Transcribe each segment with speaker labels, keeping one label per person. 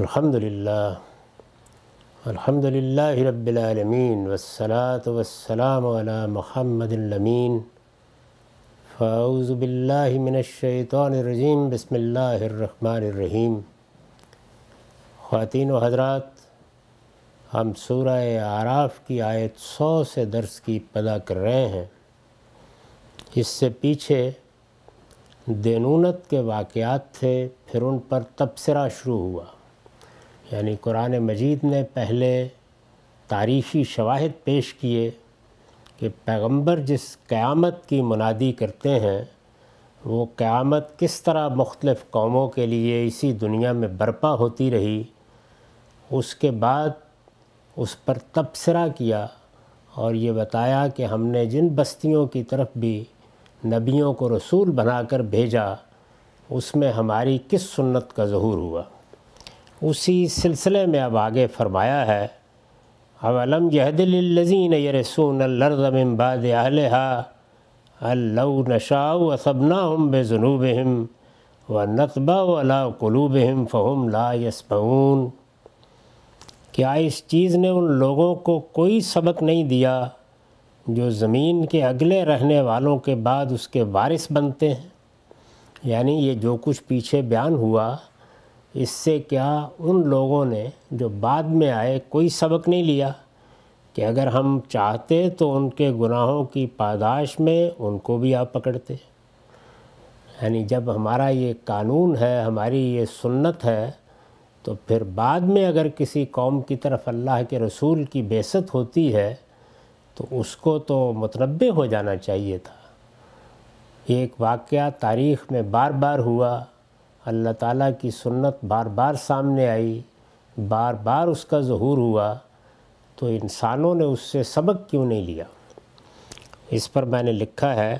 Speaker 1: अल्हम्दुलिल्लाह अल्हम्दुलिल्लाह रब्बिलमीन वसलात वसलाम महमदमीन फ़ाउज़बिल्लिमिनशैतरजीम बसमीम ख़वान हजरात हम सूरह आराफ़ की आयत सौ से दर्स की पदा कर रहे हैं इससे पीछे देनूनत के वाक़ात थे फिर उन पर तबसरा शुरू हुआ यानी कुरान मजीद ने पहले तारीख़ी शवाहद पेश किए कि पैगंबर जिस क़्यामत की मुनादी करते हैं वो क़्यामत किस तरह मुख्तलफ़ कौमों के लिए इसी दुनिया में बर्पा होती रही उसके बाद उस पर तबसरा किया और ये बताया कि हमने जिन बस्तियों की तरफ भी नबियों को रसूल बनाकर भेजा उसमें हमारी किस सुन्नत का ज़हूर हुआ उसी सिलसिले में अब आगे फरमाया है अवलम यहदिलज़ीन यरसून लर्ज़मबाद अहलहा अल्लऊ नशाऊ असबना हम बेजुनूब हम व नतबा वला कलूब हम फ़हम ला यसबून क्या इस चीज़ ने उन लोगों को कोई सबक नहीं दिया जो ज़मीन के अगले रहने वालों के बाद उसके वारिस बनते हैं यानी ये जो कुछ पीछे बयान हुआ इससे क्या उन लोगों ने जो बाद में आए कोई सबक नहीं लिया कि अगर हम चाहते तो उनके गुनाहों की पादाश में उनको भी आप पकड़ते यानी जब हमारा ये कानून है हमारी ये सुन्नत है तो फिर बाद में अगर किसी कौम की तरफ अल्लाह के रसूल की बेसत होती है तो उसको तो मतनबे हो जाना चाहिए था एक वाक़ तारीख़ में बार बार हुआ अल्लाह ताला की सुन्नत बार बार सामने आई बार बार उसका जहूर हुआ तो इंसानों ने उससे सबक क्यों नहीं लिया इस पर मैंने लिखा है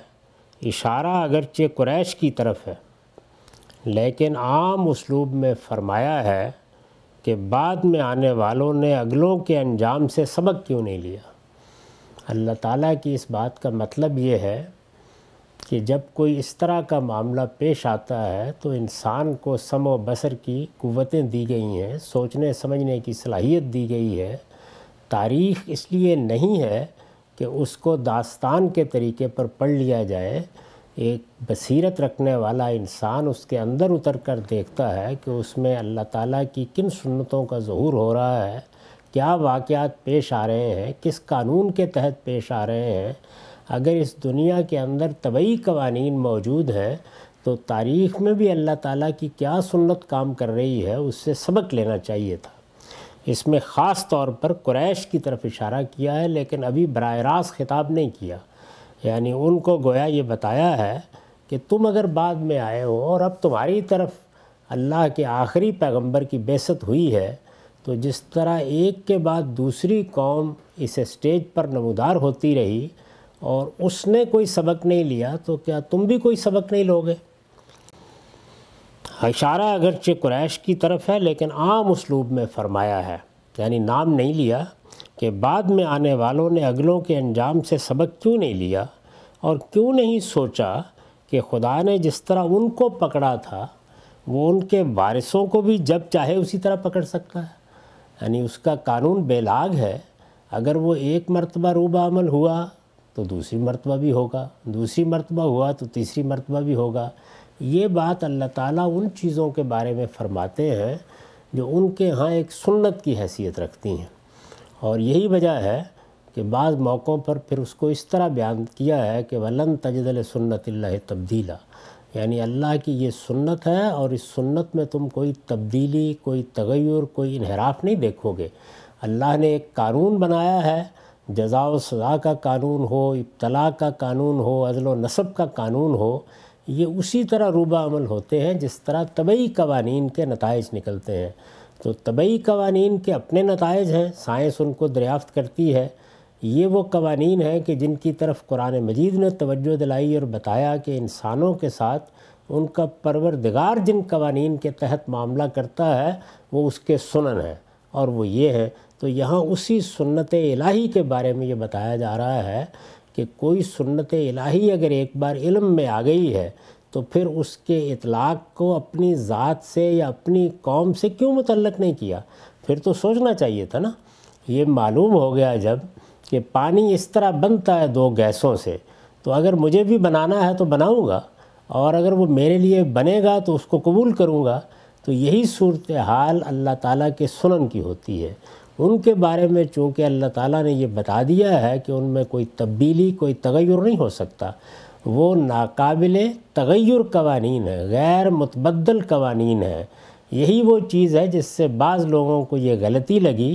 Speaker 1: इशारा अगरचे कुरैश की तरफ है लेकिन आम उसलूब में फरमाया है कि बाद में आने वालों ने अगलों के अंजाम से सबक क्यों नहीं लिया अल्लाह ताला की इस बात का मतलब ये है कि जब कोई इस तरह का मामला पेश आता है तो इंसान को सम व बसर की क़वतें दी गई हैं सोचने समझने की सलाहियत दी गई है तारीख़ इसलिए नहीं है कि उसको दास्तान के तरीके पर पढ़ लिया जाए एक बसीरत रखने वाला इंसान उसके अंदर उतर कर देखता है कि उसमें अल्लाह ताला की किन सुन्नतों का ज़हूर हो रहा है क्या वाक़ पेश आ रहे हैं किस कानून के तहत पेश आ रहे हैं अगर इस दुनिया के अंदर तबई कवानी मौजूद हैं तो तारीख़ में भी अल्लाह ताला की क्या सुन्नत काम कर रही है उससे सबक लेना चाहिए था इसमें ख़ास तौर पर क्रैश की तरफ इशारा किया है लेकिन अभी बर रास्त ख़िताब नहीं किया यानी उनको गोया ये बताया है कि तुम अगर बाद में आए हो और अब तुम्हारी तरफ अल्लाह के आखिरी पैगंबर की बेसत हुई है तो जिस तरह एक के बाद दूसरी कौम इस स्टेज पर नमदार होती रही और उसने कोई सबक नहीं लिया तो क्या तुम भी कोई सबक नहीं लोगे हाँ, इशारा अगरचे कुरैश की तरफ है लेकिन आम उसलूब में फरमाया है यानी नाम नहीं लिया कि बाद में आने वालों ने अगलों के अंजाम से सबक क्यों नहीं लिया और क्यों नहीं सोचा कि खुदा ने जिस तरह उनको पकड़ा था वो उनके वारिसों को भी जब चाहे उसी तरह पकड़ सकता है यानी उसका कानून बेलाग है अगर वो एक मरतबा रूबा अमल हुआ तो दूसरी मरतबा भी होगा दूसरी मरतबा हुआ तो तीसरी मरतबा भी होगा ये बात अल्लाह ताला उन चीज़ों के बारे में फ़रमाते हैं जो उनके यहाँ एक सुन्नत की हैसियत रखती हैं और यही वजह है कि बाज़ मौक़ों पर फिर उसको इस तरह बयान किया है कि वलन तजदल सुन्नत तब्दीला यानी अल्लाह की ये सुन्नत है और इस सुन्नत में तुम कोई तब्दीली कोई तगैर कोई इनहराफ नहीं देखोगे अल्लाह ने एक कानून बनाया है जजा व सज़ा का कानून हो इब्तला का कानून हो अज़ल नसब का कानून हो ये उसी तरह रूबा अमल होते हैं जिस तरह तबई कवानी के नतज निकलते हैं तो तबई कवानीन के अपने नतज हैं साइंस उनको दरियाफ़त करती है ये वो कवानी हैं कि जिनकी तरफ कुरान मजीद ने तोज्जो दिलाई और बताया कि इंसानों के साथ उनका परवरदिगार जिन कवानी के तहत मामला करता है वो उसके सुनन है और वो ये हैं तो यहाँ उसी सुन्नत इलाही के बारे में ये बताया जा रहा है कि कोई सुन्नत इलाही अगर एक बार इल्म में आ गई है तो फिर उसके इतलाक़ को अपनी ज़ात से या अपनी कौम से क्यों मुतलक नहीं किया फिर तो सोचना चाहिए था ना ये मालूम हो गया जब कि पानी इस तरह बनता है दो गैसों से तो अगर मुझे भी बनाना है तो बनाऊँगा और अगर वो मेरे लिए बनेगा तो उसको कबूल करूँगा तो यही सूरत हाल अल्लाह ताला के सुनन की होती है उनके बारे में चूँकि अल्लाह ताला ने ये बता दिया है कि उनमें कोई तब्दीली कोई तगैर नहीं हो सकता वो नाकबिल तगैर कवानीन है गैर मतबदल कवानीन है यही वो चीज़ है जिससे बाज़ लोगों को ये गलती लगी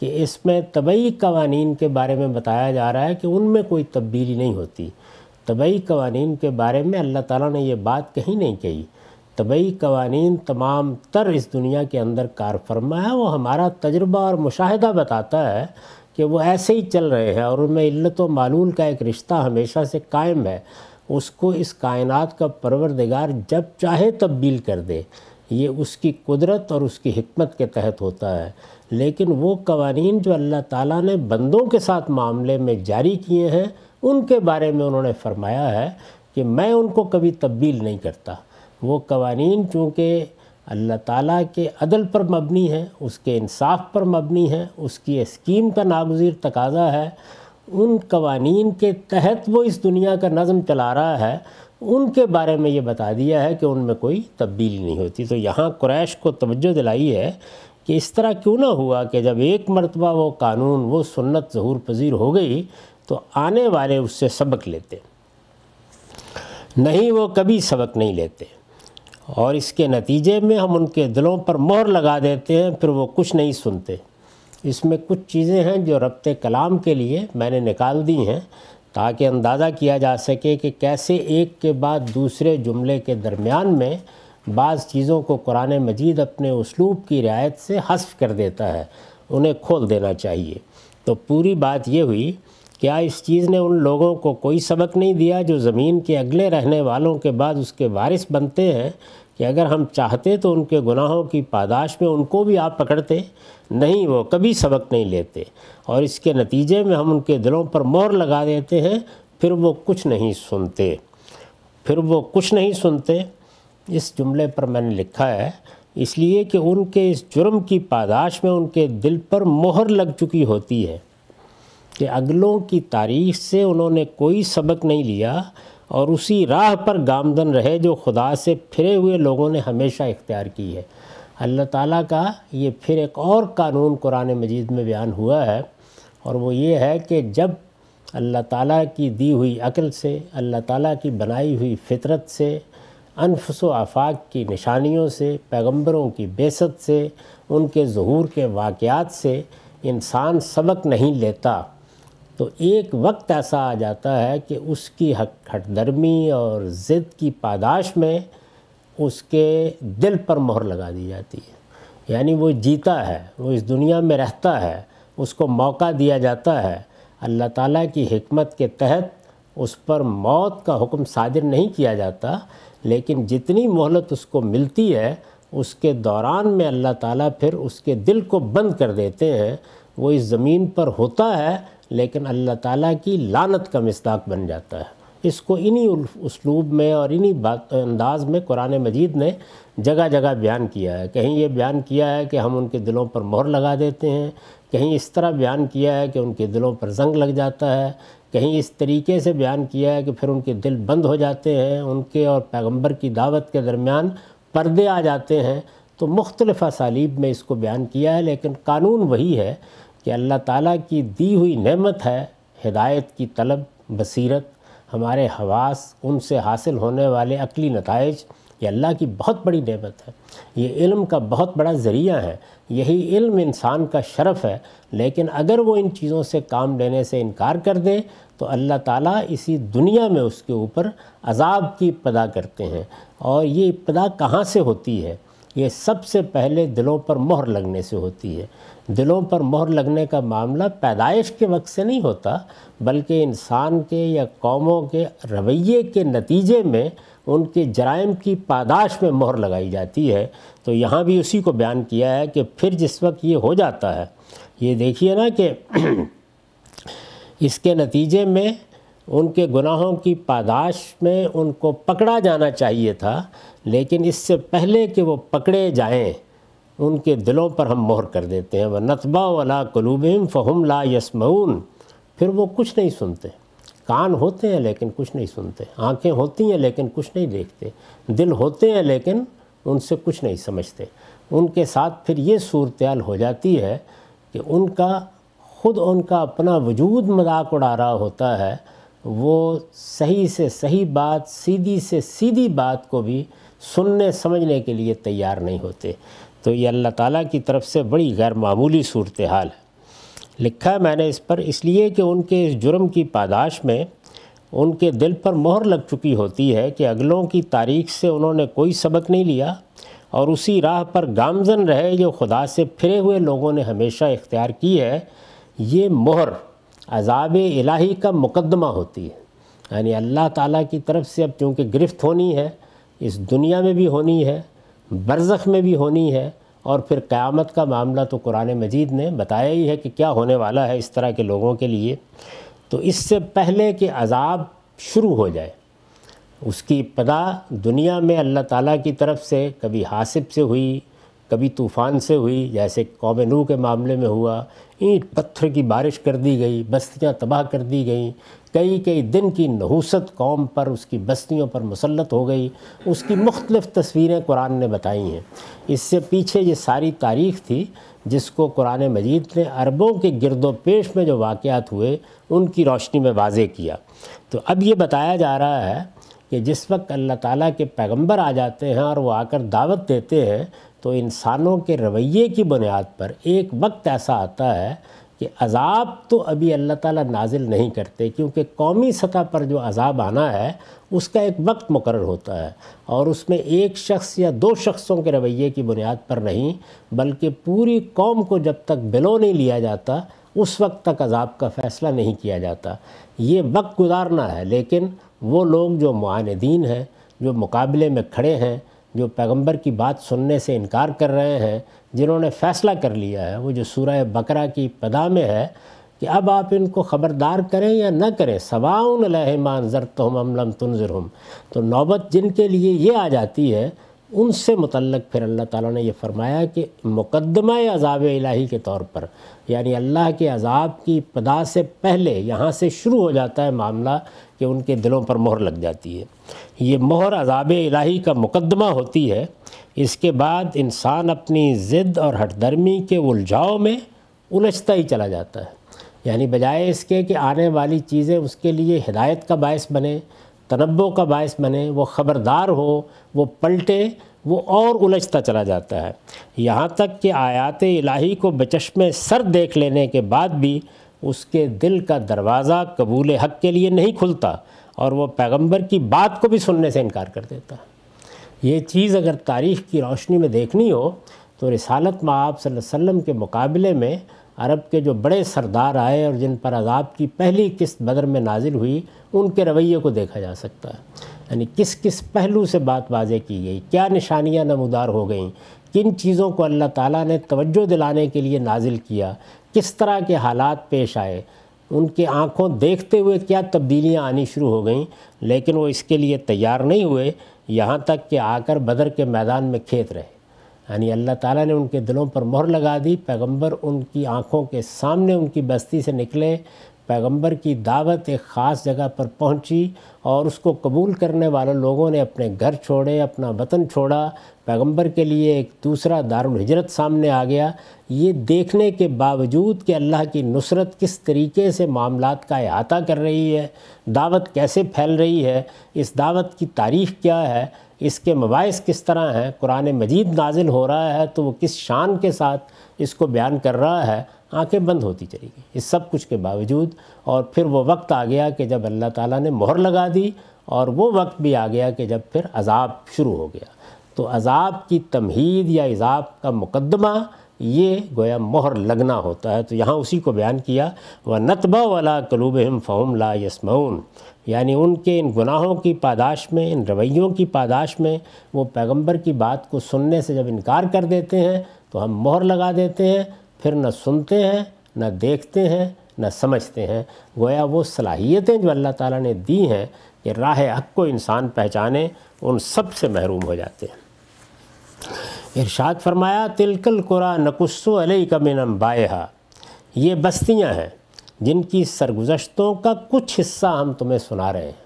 Speaker 1: कि इसमें तबई कवानीन के बारे में बताया जा रहा है कि उनमें कोई तब्दीली नहीं होती तबई कवानीन के बारे में अल्लाह ताला ने ये बात कहीं नहीं कही तबई कवानीन तमाम तर इस दुनिया के अंदर कार फरमा है वो हमारा तजर्बा और मुशाहिदा बताता है कि वो ऐसे ही चल रहे हैं और उनमें इल्लत व मालूल का एक रिश्ता हमेशा से कायम है उसको इस कायनात का परवरदिगार जब चाहे तब्दील कर दे ये उसकी कुदरत और उसकी हमत के तहत होता है लेकिन वो कवानीन जो अल्लाह ताला ने बंदों के साथ मामले में जारी किए हैं उनके बारे में उन्होंने फरमाया है कि मैं उनको कभी तब्दील नहीं करता वो कवानीन चूँकि अल्लाह ताला के अदल पर मबनी है उसके इंसाफ पर मबनी है उसकी स्कीम का नागजीर तकाजा है उन कवानीन के तहत वो इस दुनिया का नज़म चला रहा है उनके बारे में ये बता दिया है कि उनमें कोई तब्दीली नहीं होती तो यहाँ क्रैश को तवज्जो दिलाई है कि इस तरह क्यों ना हुआ कि जब एक मरतबा वो कानून वो सुन्नत जहूर पजीर हो गई तो आने वाले उससे सबक लेते नहीं वो कभी सबक नहीं लेते और इसके नतीजे में हम उनके दिलों पर मोहर लगा देते हैं फिर वो कुछ नहीं सुनते इसमें कुछ चीज़ें हैं जो रबत कलाम के लिए मैंने निकाल दी हैं ताकि अंदाज़ा किया जा सके कि कैसे एक के बाद दूसरे जुमले के दरमियान में बाज़ चीज़ों को कुरान मजीद अपने उसलूब की रियायत से हस्फ कर देता है उन्हें खोल देना चाहिए तो पूरी बात ये हुई क्या इस चीज़ ने उन लोगों को कोई सबक नहीं दिया जो ज़मीन के अगले रहने वालों के बाद उसके वारिस बनते हैं कि अगर हम चाहते तो उनके गुनाहों की पादाश में उनको भी आप पकड़ते नहीं वो कभी सबक नहीं लेते और इसके नतीजे में हम उनके दिलों पर मोर लगा देते हैं फिर वो कुछ नहीं सुनते फिर वो कुछ नहीं सुनते इस जुमले पर मैंने लिखा है इसलिए कि उनके इस जुर्म की पादाश में उनके दिल पर मोहर लग चुकी होती है कि अगलों की तारीफ से उन्होंने कोई सबक नहीं लिया और उसी राह पर गामदन रहे जो खुदा से फिरे हुए लोगों ने हमेशा इख्तियार की है अल्लाह ताला का ये फिर एक और कानून कुरान मजीद में बयान हुआ है और वो ये है कि जब अल्लाह ताला की दी हुई अकल से अल्लाह ताला की बनाई हुई फितरत से अनफस आफाक की निशानियों से पैगंबरों की बेसत से उनके जहूर के वाक़ात से इंसान सबक नहीं लेता तो एक वक्त ऐसा आ जाता है कि उसकी हटदर्मी और ज़िद की पादाश में उसके दिल पर मोहर लगा दी जाती है यानी वो जीता है वो इस दुनिया में रहता है उसको मौका दिया जाता है अल्लाह ताला की हमत के तहत उस पर मौत का हुक्म सादिर नहीं किया जाता लेकिन जितनी मोहलत उसको मिलती है उसके दौरान में अल्लाह ताला फिर उसके दिल को बंद कर देते हैं वो इस ज़मीन पर होता है लेकिन अल्लाह ताला की लानत का मस्ताक बन जाता है इसको इन्हीं उसलूब में और इन्हीं बात अंदाज में कुरान मजीद ने जगह जगह बयान किया है कहीं ये बयान किया है कि हम उनके दिलों पर मोहर लगा देते हैं कहीं इस तरह बयान किया है कि उनके दिलों पर जंग लग जाता है कहीं इस तरीके से बयान किया है कि फिर उनके दिल बंद हो जाते हैं उनके और पैगंबर की दावत के दरमियान पर्दे आ जाते हैं तो मुख्तलिफ़ असालीब में इसको बयान किया है लेकिन कानून वही है कि अल्लाह ताला की दी हुई नेमत है हिदायत की तलब बसीरत हमारे हवास उनसे हासिल होने वाले अकली नतज ये अल्लाह की बहुत बड़ी नेमत है ये इल्म का बहुत बड़ा ज़रिया है यही इल्म इंसान का शरफ है लेकिन अगर वो इन चीज़ों से काम लेने से इनकार कर दे तो अल्लाह ताला इसी दुनिया में उसके ऊपर अजाब की इब्तदा करते हैं और ये इब्तदा कहाँ से होती है ये सबसे पहले दिलों पर मोहर लगने से होती है दिलों पर मोहर लगने का मामला पैदाइश के वक्त से नहीं होता बल्कि इंसान के या कौमों के रवैये के नतीजे में उनके जराइम की पादाश में मोहर लगाई जाती है तो यहाँ भी उसी को बयान किया है कि फिर जिस वक्त ये हो जाता है ये देखिए ना कि इसके नतीजे में उनके गुनाहों की पादाश में उनको पकड़ा जाना चाहिए था लेकिन इससे पहले कि वो पकड़े जाएं उनके दिलों पर हम मोहर कर देते हैं व नतबा वला कलूबम फ़हम ला यसमऊन फिर वो कुछ नहीं सुनते कान होते हैं लेकिन कुछ नहीं सुनते आंखें होती हैं लेकिन कुछ नहीं देखते दिल होते हैं लेकिन उनसे कुछ नहीं समझते उनके साथ फिर ये सूरत हो जाती है कि उनका ख़ुद उनका अपना वजूद मजाक उड़ा रहा होता है वो सही से सही बात सीधी से सीधी बात को भी सुनने समझने के लिए तैयार नहीं होते तो ये अल्लाह ताला की तरफ से बड़ी गैर मामूली सूरत हाल है लिखा है मैंने इस पर इसलिए कि उनके इस जुर्म की पादाश में उनके दिल पर मोहर लग चुकी होती है कि अगलों की तारीख से उन्होंने कोई सबक नहीं लिया और उसी राह पर गामजन रहे जो खुदा से फिरे हुए लोगों ने हमेशा इख्तियार की है ये मोहर अजाब इलाही का मुकदमा होती है यानी अल्लाह ताला की तरफ से अब चूँकि गिरफ्त होनी है इस दुनिया में भी होनी है बरज़ख़ में भी होनी है और फिर क़यामत का मामला तो कुरान मजीद ने बताया ही है कि क्या होने वाला है इस तरह के लोगों के लिए तो इससे पहले कि अज़ाब शुरू हो जाए उसकी पदा दुनिया में अल्लाह ताला की तरफ से कभी हासिब से हुई कभी तूफ़ान से हुई जैसे कौम नू के मामले में हुआ ईंट पत्थर की बारिश कर दी गई बस्तियां तबाह कर दी गई कई कई दिन की नहूसत कौम पर उसकी बस्तियों पर मुसलत हो गई उसकी मुख्तलिफ़ तस्वीरें कुरान ने बताई हैं इससे पीछे ये सारी तारीख थी जिसको कुरान मजीद ने अरबों के गिरदो पेश में जो वाक़ात हुए उनकी रोशनी में वाजे किया तो अब ये बताया जा रहा है कि जिस वक्त अल्लाह ताला के पैगंबर आ जाते हैं और वो आकर दावत देते हैं तो इंसानों के रवैये की बुनियाद पर एक वक्त ऐसा आता है कि अज़ाब तो अभी अल्लाह ताला नाजिल नहीं करते क्योंकि कौमी सतह पर जो अज़ाब आना है उसका एक वक्त मुकर होता है और उसमें एक शख्स या दो शख्सों के रवैये की बुनियाद पर नहीं बल्कि पूरी कौम को जब तक बिलो नहीं लिया जाता उस वक्त तक अज़ाब का फ़ैसला नहीं किया जाता ये वक्त गुजारना है लेकिन वो लोग जो मुआनदीन हैं जो मुकाबले में खड़े हैं जो पैगंबर की बात सुनने से इनकार कर रहे हैं जिन्होंने फ़ैसला कर लिया है वो जो सूरह बकरा की पदा में है कि अब आप इनको ख़बरदार करें या न करें सवाउन लहमान ज़रतम अमलम हम तो नौबत जिनके लिए ये आ जाती है उनसे मतलब फिर अल्लाह ताला ने ये फरमाया कि मुकदमा अजाब इलाही के तौर पर यानी अल्लाह के अजाब की पदा से पहले यहाँ से शुरू हो जाता है मामला कि उनके दिलों पर मोहर लग जाती है ये मोहर अजाब इलाही का मुकदमा होती है इसके बाद इंसान अपनी ज़िद और हटदर्मी के उलझाव में उलझता ही चला जाता है यानी बजाय इसके कि आने वाली चीज़ें उसके लिए हिदायत का बायस बने तनबों का बायस बने वो ख़बरदार हो वो पलटे वो और उलझता चला जाता है यहाँ तक कि आयात इलाही को बचश में सर देख लेने के बाद भी उसके दिल का दरवाज़ा कबूल हक़ के लिए नहीं खुलता और वह पैगम्बर की बात को भी सुनने से इनकार कर देता ये चीज़ अगर तारीख़ की रोशनी में देखनी हो तो रिसालत माब वसल्लम के मुकाबले में अरब के जो बड़े सरदार आए और जिन पर अजाब की पहली किस्त बदर में नाजिल हुई उनके रवैये को देखा जा सकता है यानी किस किस पहलू से बात बाजे की गई क्या निशानियाँ नमदार हो गईं किन चीज़ों को अल्लाह ताला ने तवज्जो दिलाने के लिए नाजिल किया किस तरह के हालात पेश आए उनकी आंखों देखते हुए क्या तब्दीलियां आनी शुरू हो गईं लेकिन वो इसके लिए तैयार नहीं हुए यहाँ तक कि आकर बदर के मैदान में खेत रहे यानी अल्लाह ताला ने उनके दिलों पर मोहर लगा दी पैगंबर उनकी आंखों के सामने उनकी बस्ती से निकले पैगंबर की दावत एक ख़ास जगह पर पहुंची और उसको कबूल करने वाले लोगों ने अपने घर छोड़े अपना वतन छोड़ा पैगंबर के लिए एक दूसरा दारुल हिजरत सामने आ गया ये देखने के बावजूद कि अल्लाह की नुसरत किस तरीके से मामला का अहाता कर रही है दावत कैसे फैल रही है इस दावत की तारीफ़ क्या है इसके मबास किस तरह हैं कुरान मजीद नाजिल हो रहा है तो वो किस शान के साथ इसको बयान कर रहा है आंखें बंद होती चली गई इस सब कुछ के बावजूद और फिर वो वक्त आ गया कि जब अल्लाह ताला ने मोहर लगा दी और वो वक्त भी आ गया कि जब फिर अजाब शुरू हो गया तो अजाब की तमहीद या अजाब का मुकदमा ये गोया मोहर लगना होता है तो यहाँ उसी को बयान किया व नतबा वाला कलूब हम फ़हम ला यसमाउन यानी उनके इन गुनाहों की पादाश में इन रवैयों की पादाश में वो पैगंबर की बात को सुनने से जब इनकार कर देते हैं तो हम मोहर लगा देते हैं फिर न सुनते हैं न देखते हैं न समझते हैं गोया वो सलाहियतें जो अल्लाह ताला ने दी हैं कि राह हक को इंसान पहचाने उन सब से महरूम हो जाते हैं इरशाद फरमाया तिलकल कुरा नकुस्सो अलई कमिन बाहा ये बस्तियाँ हैं जिनकी सरगुजश्तों का कुछ हिस्सा हम तुम्हें सुना रहे हैं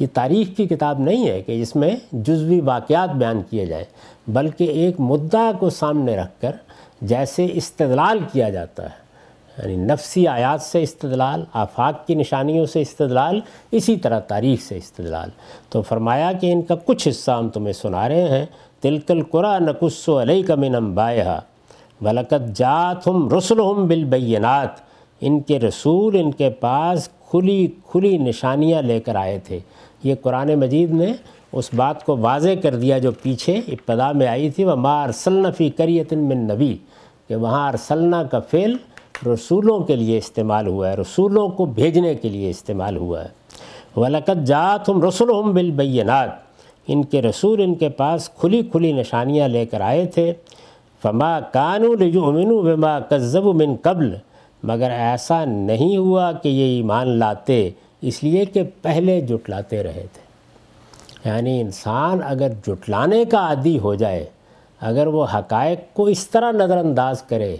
Speaker 1: ये तारीख की किताब नहीं है कि इसमें जुजवी वाक़ बयान किए जाएँ बल्कि एक मुद्दा को सामने रख कर जैसे इस्तलाल किया जाता है यानी नफसी आयात से इस्तलाल आफाक की निशानियों से इस्तलाल इसी तरह तारीख से इस्तलाल तो फरमाया कि इनका कुछ हिस्सा हम तुम्हें सुना रहे हैं तिलकल कुरा नकुस्सो अलई कमिन बाया वलकत जात हम रसुल हम बिलबैनात इनके रसूल इनके पास खुली खुली निशानियाँ लेकर आए थे ये कुरान मजीद ने उस बात को वाज कर दिया जो पीछे इब्तदा में आई थी व मारसलनफ़ी करियतिन मिन नबी कि वहाँ अरसलना का फ़ेल रसूलों के लिए इस्तेमाल हुआ है रसूलों को भेजने के लिए इस्तेमाल हुआ है वलकत जात हम रसुल हम बिलबैनात इनके रसूल इनके पास खुली खुली निशानियाँ लेकर आए थे फमा कानू लजुमिनु बमा कज़ब मिन कबल मगर ऐसा नहीं हुआ कि ये ईमान लाते इसलिए कि पहले जुटलाते रहे थे यानी इंसान अगर जुटलाने का आदि हो जाए अगर वो हकायक को इस तरह नज़रअंदाज करे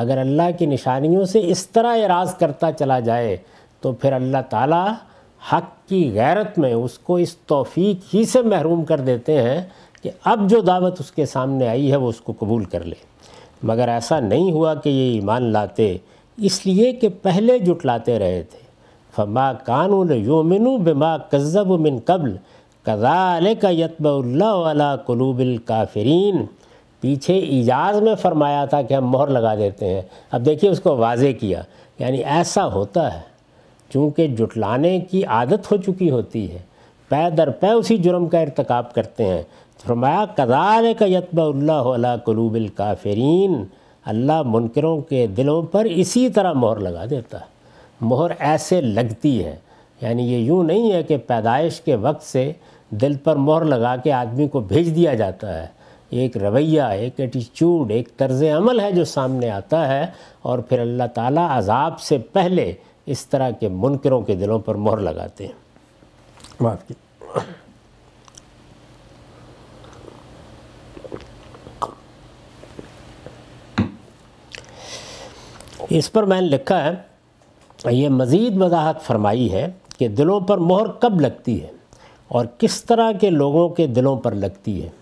Speaker 1: अगर अल्लाह की निशानियों से इस तरह एराज करता चला जाए तो फिर अल्लाह ताला हक की गैरत में उसको इस तौफीक ही से महरूम कर देते हैं कि अब जो दावत उसके सामने आई है वो उसको कबूल कर ले मगर ऐसा नहीं हुआ कि ये ईमान लाते इसलिए कि पहले जुटलाते रहे थे फमा कानून योमिनु बिमा कज़ब मिन कबल कज़ाल का यतबल्ला वाला कलूबिल काफरीन पीछे इजाज़ में फरमाया था कि हम मोहर लगा देते हैं अब देखिए उसको वाजे किया यानी ऐसा होता है चूँकि जुटलाने की आदत हो चुकी होती है पै दर पै उसी जुर्म का इरतक करते हैं फरमाया कदार का यतबाला कलूबिल काफरीन अल्लाह मुनकरों के दिलों पर इसी तरह मोहर लगा देता है मोहर ऐसे लगती है यानी ये यूँ नहीं है कि पैदाइश के वक्त से दिल पर मोहर लगा के आदमी को भेज दिया जाता है एक रवैया एक एटीट्यूड एक तर्ज अमल है जो सामने आता है और फिर अल्लाह ताला अजाब से पहले इस तरह के मुनकरों के दिलों पर मोहर लगाते हैं माफ़ की इस पर मैंने लिखा है ये मज़ीद वजाहत फरमाई है कि दिलों पर मोहर कब लगती है और किस तरह के लोगों के दिलों पर लगती है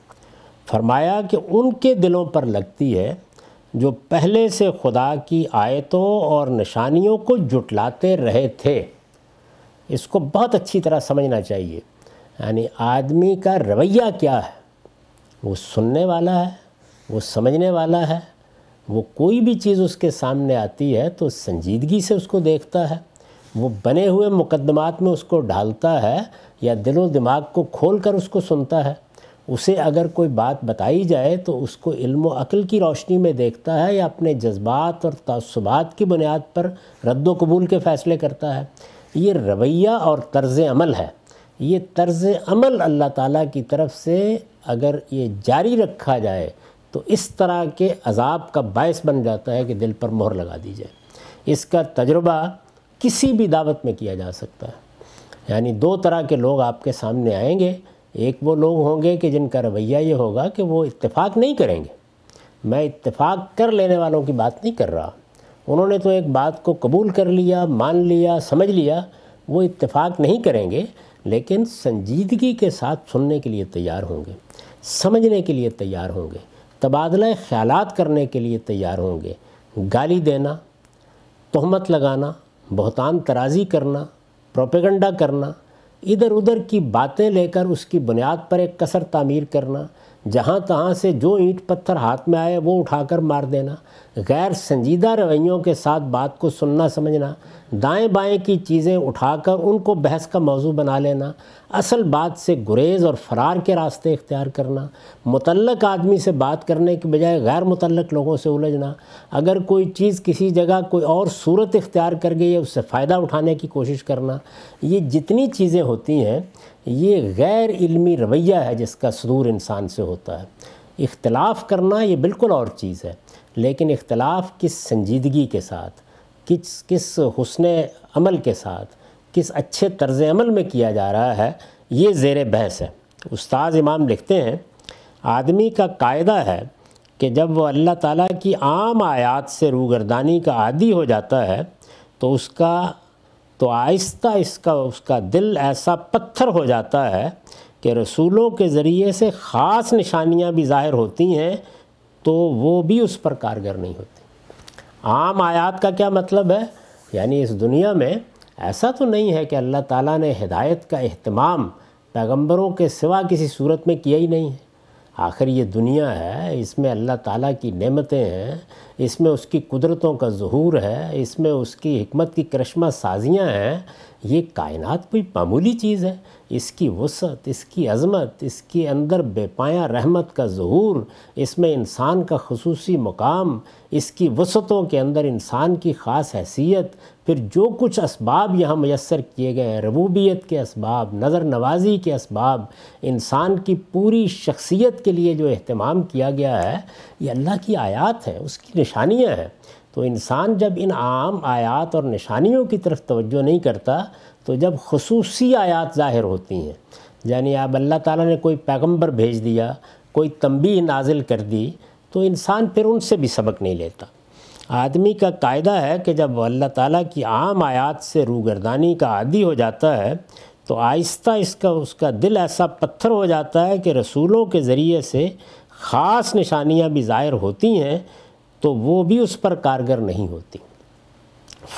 Speaker 1: फरमाया कि उनके दिलों पर लगती है जो पहले से खुदा की आयतों और निशानियों को जुटलाते रहे थे इसको बहुत अच्छी तरह समझना चाहिए यानी आदमी का रवैया क्या है वो सुनने वाला है वो समझने वाला है वो कोई भी चीज़ उसके सामने आती है तो संजीदगी से उसको देखता है वो बने हुए मुकदमात में उसको ढालता है या दिलो दिमाग को खोल कर उसको सुनता है उसे अगर कोई बात बताई जाए तो उसको इल्म अकल की रोशनी में देखता है या अपने जज्बात और तसबात की बुनियाद पर रद्द कबूल के फ़ैसले करता है ये रवैया और तर्ज़ अमल है ये तर्ज़ अमल अल्लाह ताला की तरफ से अगर ये जारी रखा जाए तो इस तरह के अजाब का बायस बन जाता है कि दिल पर मोहर लगा दी जाए इसका तजुर्बा किसी भी दावत में किया जा सकता है यानी दो तरह के लोग आपके सामने आएंगे एक वो लोग होंगे कि जिनका रवैया ये होगा कि वो इत्तेफाक नहीं करेंगे मैं इत्तेफाक कर लेने वालों की बात नहीं कर रहा उन्होंने तो एक बात को कबूल कर लिया मान लिया समझ लिया वो इत्तेफाक नहीं करेंगे लेकिन संजीदगी के साथ सुनने के लिए तैयार होंगे समझने के लिए तैयार होंगे तबादला ख्याल करने के लिए तैयार होंगे गाली देना तहमत लगाना बहुतान तराजी करना प्रोपेगंडा करना इधर उधर की बातें लेकर उसकी बुनियाद पर एक कसर तामीर करना जहाँ तहाँ से जो ईंट पत्थर हाथ में आए वो उठाकर मार देना गैर संजीदा रवैयों के साथ बात को सुनना समझना दाएं बाएं की चीज़ें उठाकर उनको बहस का मौजू बना लेना असल बात से गुरेज और फरार के रास्ते इख्तियार करना मुतलक आदमी से बात करने के बजाय गैर मुतलक लोगों से उलझना अगर कोई चीज़ किसी जगह कोई और सूरत इख्तियार कर गई है उससे फ़ायदा उठाने की कोशिश करना ये जितनी चीज़ें होती हैं ये गैर इल्मी रवैया है जिसका सदूर इंसान से होता है इख्तलाफ करना ये बिल्कुल और चीज़ है लेकिन इख्तलाफ किस संजीदगी के साथ किस किस हसन अमल के साथ किस अच्छे तर्ज अमल में किया जा रहा है ये जेर बहस है उस्ताद इमाम लिखते हैं आदमी का कायदा है कि जब वह अल्लाह ताला की आम आयात से रूगरदानी का आदि हो जाता है तो उसका तो आहिस्ता इसका उसका दिल ऐसा पत्थर हो जाता है कि रसूलों के ज़रिए से ख़ास निशानियाँ भी ज़ाहिर होती हैं तो वो भी उस पर कारगर नहीं होती आम आयात का क्या मतलब है यानी इस दुनिया में ऐसा तो नहीं है कि अल्लाह ताला ने हिदायत का अहतमाम पैगंबरों के सिवा किसी सूरत में किया ही नहीं है आखिर ये दुनिया है इसमें अल्लाह ताला की नेमतें हैं इसमें उसकी कुदरतों का जहूर है इसमें उसकी हमत की करश्मा साजियाँ हैं ये कायनात कोई मामूली चीज़ है इसकी वसत इसकी अजमत इसके अंदर बेपाया रहमत का जहूर इसमें इंसान का खसूसी मकाम इसकी वसतों के अंदर इंसान की ख़ास हैसियत फिर जो कुछ इसबाब यहाँ मैसर किए गए रबूबियत के इसबाब नज़र नवाजी के इसबाब इंसान की पूरी शख्सियत के लिए जो अहतमाम किया गया है ये अल्लाह की आयात है उसकी निशानियाँ हैं तो इंसान जब इन आम आयात और निशानियों की तरफ तोज्जो नहीं करता तो जब खसूस आयात ज़ाहिर होती हैं यानी अब अल्लाह ताली ने कोई पैगम्बर भेज दिया कोई तंबी नाजिल कर दी तो इंसान फिर उनसे भी सबक नहीं लेता आदमी का कायदा है कि जब अल्लाह ताला की आम आयात से रूगरदानी का आदि हो जाता है तो आहिस्ता इसका उसका दिल ऐसा पत्थर हो जाता है कि रसूलों के ज़रिए से ख़ास निशानियाँ भी ज़ाहिर होती हैं तो वो भी उस पर कारगर नहीं होती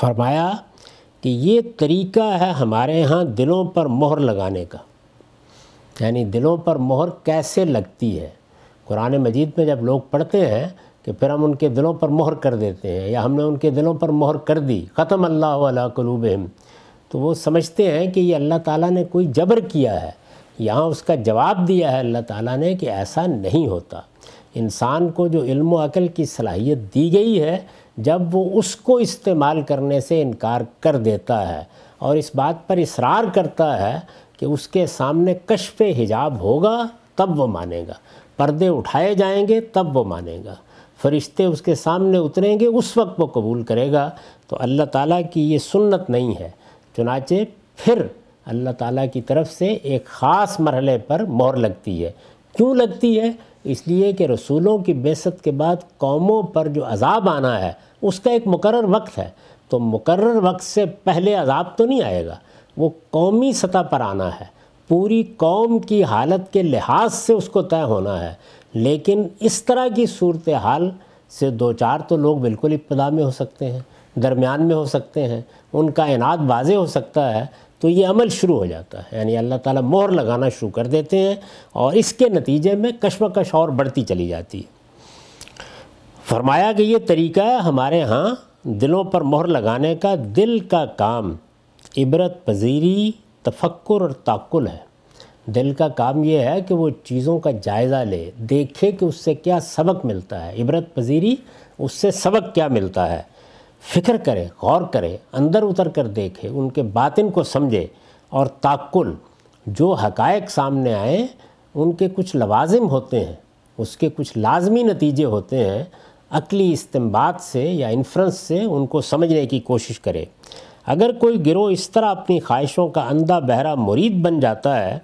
Speaker 1: फरमाया कि ये तरीका है हमारे यहाँ दिलों पर मोहर लगाने का यानी दिलों पर मोहर कैसे लगती है कुरान मजीद में जब लोग पढ़ते हैं कि फिर हम उनके दिलों पर मोहर कर देते हैं या हमने उनके दिलों पर मोहर कर दी ख़त्म अल्लाह वाला कलूबहम तो वो समझते हैं कि ये अल्लाह ताला ने कोई जबर किया है यहाँ उसका जवाब दिया है अल्लाह ताला ने कि ऐसा नहीं होता इंसान को जो इल्म अकल की सलाहियत दी गई है जब वो उसको इस्तेमाल करने से इनकार कर देता है और इस बात पर इसरार करता है कि उसके सामने कशफ हिजाब होगा तब वो मानेगा पर्दे उठाए जाएंगे तब वो मानेगा फरिश्ते उसके सामने उतरेंगे उस वक्त वो कबूल करेगा तो अल्लाह ताला की ये सुन्नत नहीं है चुनाचे फिर अल्लाह ताला की तरफ से एक ख़ास मरहले पर मोर लगती है क्यों लगती है इसलिए कि रसूलों की बेसत के बाद कौमों पर जो अजाब आना है उसका एक मुकर वक्त है तो मुकर वक्त से पहले अजाब तो नहीं आएगा वो कौमी सतह पर आना है पूरी कौम की हालत के लिहाज से उसको तय होना है लेकिन इस तरह की सूरत हाल से दो चार तो लोग बिल्कुल इब्तदा में हो सकते हैं दरमियान में हो सकते हैं उनका इनाद वाजे हो सकता है तो ये अमल शुरू हो जाता है यानी अल्लाह ताला मोहर लगाना शुरू कर देते हैं और इसके नतीजे में कशमकश और बढ़ती चली जाती है फरमाया कि ये तरीका हमारे यहाँ दिलों पर मोहर लगाने का दिल का काम इबरत पजीरी तफक्र और ताकुल है दिल का काम यह है कि वो चीज़ों का जायज़ा ले देखे कि उससे क्या सबक मिलता है इबरत पजीरी उससे सबक क्या मिलता है फ़िक्र करे गौर करे अंदर उतर कर देखे उनके बातिन को समझे और ताकुल जो हकायक सामने आए उनके कुछ लवाजिम होते हैं उसके कुछ लाजमी नतीजे होते हैं अकली इस्तेमाल से या इन्फ्रेंस से उनको समझने की कोशिश करे अगर कोई गिरोह इस तरह अपनी ख्वाहिशों का अंधा बहरा मुरीद बन जाता है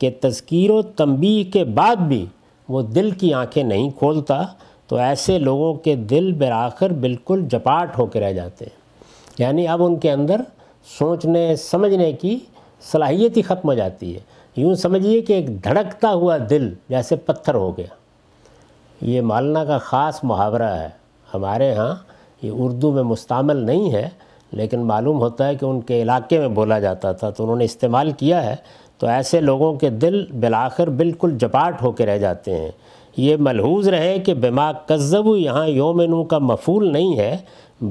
Speaker 1: कि तस्कीर तम्बी तंबी के बाद भी वो दिल की आंखें नहीं खोलता तो ऐसे लोगों के दिल बराखर बिल्कुल जपाट होकर रह जाते हैं यानी अब उनके अंदर सोचने समझने की सलाहियत ही ख़त्म हो जाती है यूँ समझिए कि एक धड़कता हुआ दिल जैसे पत्थर हो गया ये मालना का ख़ास मुहावरा है हमारे यहाँ ये उर्दू में मुस्तमल नहीं है लेकिन मालूम होता है कि उनके इलाके में बोला जाता था तो उन्होंने इस्तेमाल किया है तो ऐसे लोगों के दिल बिलाखिर बिल्कुल जपाट होकर रह जाते हैं ये मलहूज रहे कि बेमा कजब यहाँ योमनू का मफूल नहीं है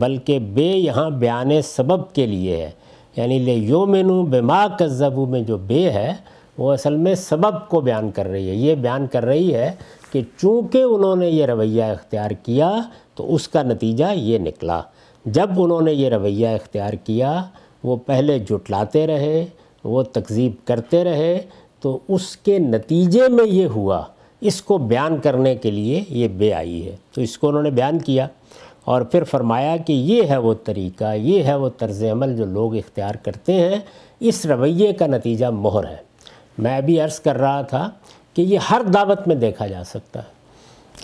Speaker 1: बल्कि बे यहाँ बयान सबब के लिए है यानी ले योमनू बेमा कज़ब में जो बे है वो असल में सबब को बयान कर रही है ये बयान कर रही है कि चूँकि उन्होंने ये रवैया इख्तियार किया तो उसका नतीजा ये निकला जब उन्होंने ये रवैया अख्तियार किया वो पहले जुटलाते रहे वो तकजीब करते रहे तो उसके नतीजे में ये हुआ इसको बयान करने के लिए ये बे आई है तो इसको उन्होंने बयान किया और फिर फरमाया कि ये है वो तरीका ये है वो तर्ज़ अमल जो लोग इख्तियार करते हैं इस रवैये का नतीजा मोहर है मैं अभी अर्ज़ कर रहा था कि ये हर दावत में देखा जा सकता है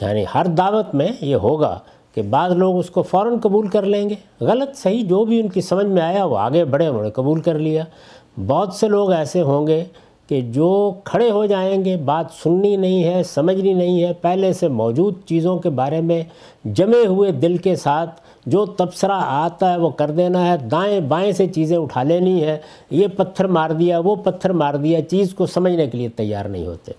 Speaker 1: यानी हर दावत में ये होगा कि बाद लोग उसको फ़ौर कबूल कर लेंगे गलत सही जो भी उनकी समझ में आया वो आगे बढ़े उन्होंने कबूल कर लिया बहुत से लोग ऐसे होंगे कि जो खड़े हो जाएंगे बात सुननी नहीं है समझनी नहीं है पहले से मौजूद चीज़ों के बारे में जमे हुए दिल के साथ जो तबसरा आता है वो कर देना है दाएं बाएं से चीज़ें उठा लेनी है ये पत्थर मार दिया वो पत्थर मार दिया चीज़ को समझने के लिए तैयार नहीं होते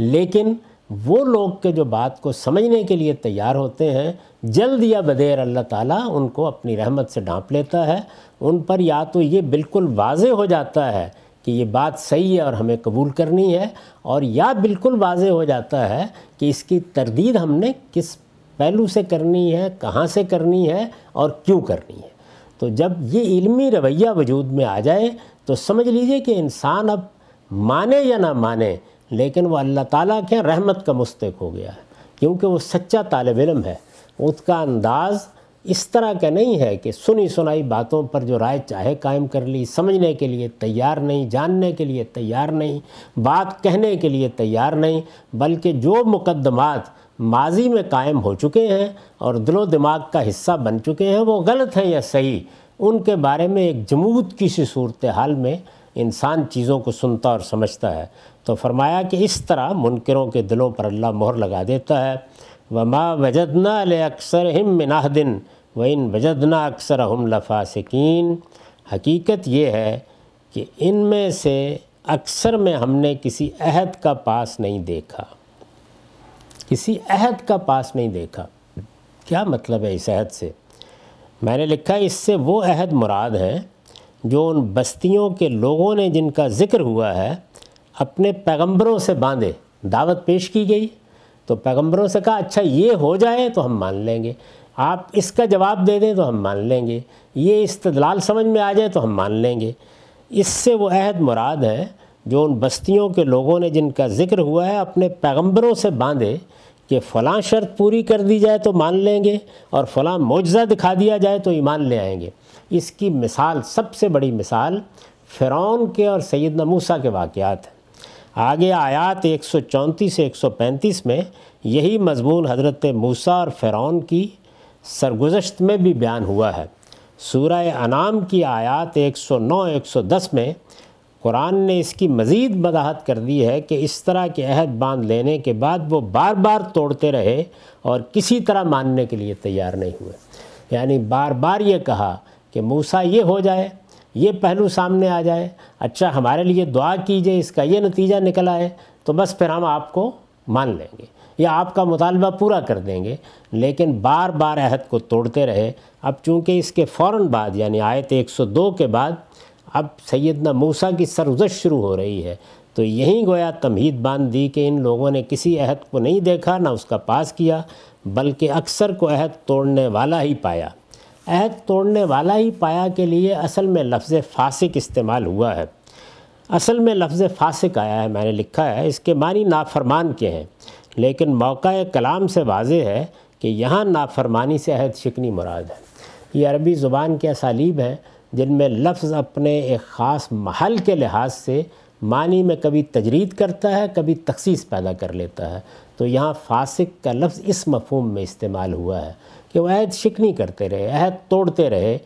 Speaker 1: लेकिन वो लोग के जो बात को समझने के लिए तैयार होते हैं जल्द या बदेर अल्लाह ताला उनको अपनी रहमत से ढांप लेता है उन पर या तो ये बिल्कुल वाज हो जाता है कि ये बात सही है और हमें कबूल करनी है और या बिल्कुल वाज हो जाता है कि इसकी तरदीद हमने किस पहलू से करनी है कहाँ से करनी है और क्यों करनी है तो जब ये इल्मी रवैया वजूद में आ जाए तो समझ लीजिए कि इंसान अब माने या ना माने लेकिन वो अल्लाह ताला के रहमत का मुस्तक हो गया है क्योंकि वो सच्चा तालब इलम है उसका अंदाज़ इस तरह का नहीं है कि सुनी सुनाई बातों पर जो राय चाहे कायम कर ली समझने के लिए तैयार नहीं जानने के लिए तैयार नहीं बात कहने के लिए तैयार नहीं बल्कि जो मुकदमात माजी में कायम हो चुके हैं और दिलो दिमाग का हिस्सा बन चुके हैं वो गलत हैं या सही उनके बारे में एक जमूद की सी सूरत हाल में इंसान चीज़ों को सुनता और समझता है तो फरमाया कि इस तरह मुनकरों के दिलों पर अल्लाह मोहर लगा देता है व माँ वजदना ले अक्सर हम मिनाहदिन व इन वजदना अक्सर हम लफासकिन हकीकत ये है कि इनमें से अक्सर में हमने किसी अहद का पास नहीं देखा किसी अहद का पास नहीं देखा क्या मतलब है इस अहद से मैंने लिखा इससे वो अहद मुराद हैं जो उन बस्तियों के लोगों ने जिनका ज़िक्र हुआ है अपने पैगंबरों से बांधे दावत पेश की गई तो पैगंबरों से कहा अच्छा ये हो जाए तो हम मान लेंगे आप इसका जवाब दे दें तो हम मान लेंगे ये इस्तलाल समझ में आ जाए तो हम मान लेंगे इससे वो अहद मुराद है जो उन बस्तियों के लोगों ने जिनका ज़िक्र हुआ है अपने पैगंबरों से बांधे कि फ़लाँ शर्त पूरी कर दी जाए तो मान लेंगे और फ़लाँ मुआजा दिखा दिया जाए तो ईमान ले आएंगे इसकी मिसाल सबसे बड़ी मिसाल फ़िरौन के और सैदना मूसा के वाक़ात हैं आगे आयात एक से 135 में यही मजमून हज़रत मूसा और फ़िरौन की सरगुजश्त में भी बयान हुआ है सूरह अनाम की आयात 109 110 में कुरान ने इसकी मज़ीद वजाहत कर दी है कि इस तरह के अहद बांध लेने के बाद वो बार बार तोड़ते रहे और किसी तरह मानने के लिए तैयार नहीं हुए यानी बार बार ये कहा कि मूसा ये हो जाए ये पहलू सामने आ जाए अच्छा हमारे लिए दुआ कीजिए इसका ये नतीजा निकल आए तो बस फिर हम आपको मान लेंगे या आपका मुतालबा पूरा कर देंगे लेकिन बार बार अहद को तोड़ते रहे अब चूँकि इसके फ़ौर बाद यानी आयत 102 के बाद अब सैदना मूसा की सरगजश शुरू हो रही है तो यहीं गोया तमहीद बांध दी कि इन लोगों ने किसी अहद को नहीं देखा ना उसका पास किया बल्कि अक्सर को अहद तोड़ने वाला ही पाया अहद तोड़ने वाला ही पाया के लिए असल में लफ्ज़ फासिक इस्तेमाल हुआ है असल में लफ्ज़ फासिक आया है मैंने लिखा है इसके मानी नाफरमान के हैं लेकिन मौका कलाम से वाज है कि यहाँ नाफरमानी से अहद शिकनी मुराद है ये अरबी ज़ुबान के असालीब हैं जिनमें लफ्ज़ अपने एक ख़ास महल के लिहाज से मानी में कभी तजरीद करता है कभी तखसीस पैदा कर लेता है तो यहाँ फासिक का लफ्ज़ इस मफहम में इस्तेमाल हुआ है कि वह अहद शिकनी करते रहे अहद तोड़ते रहे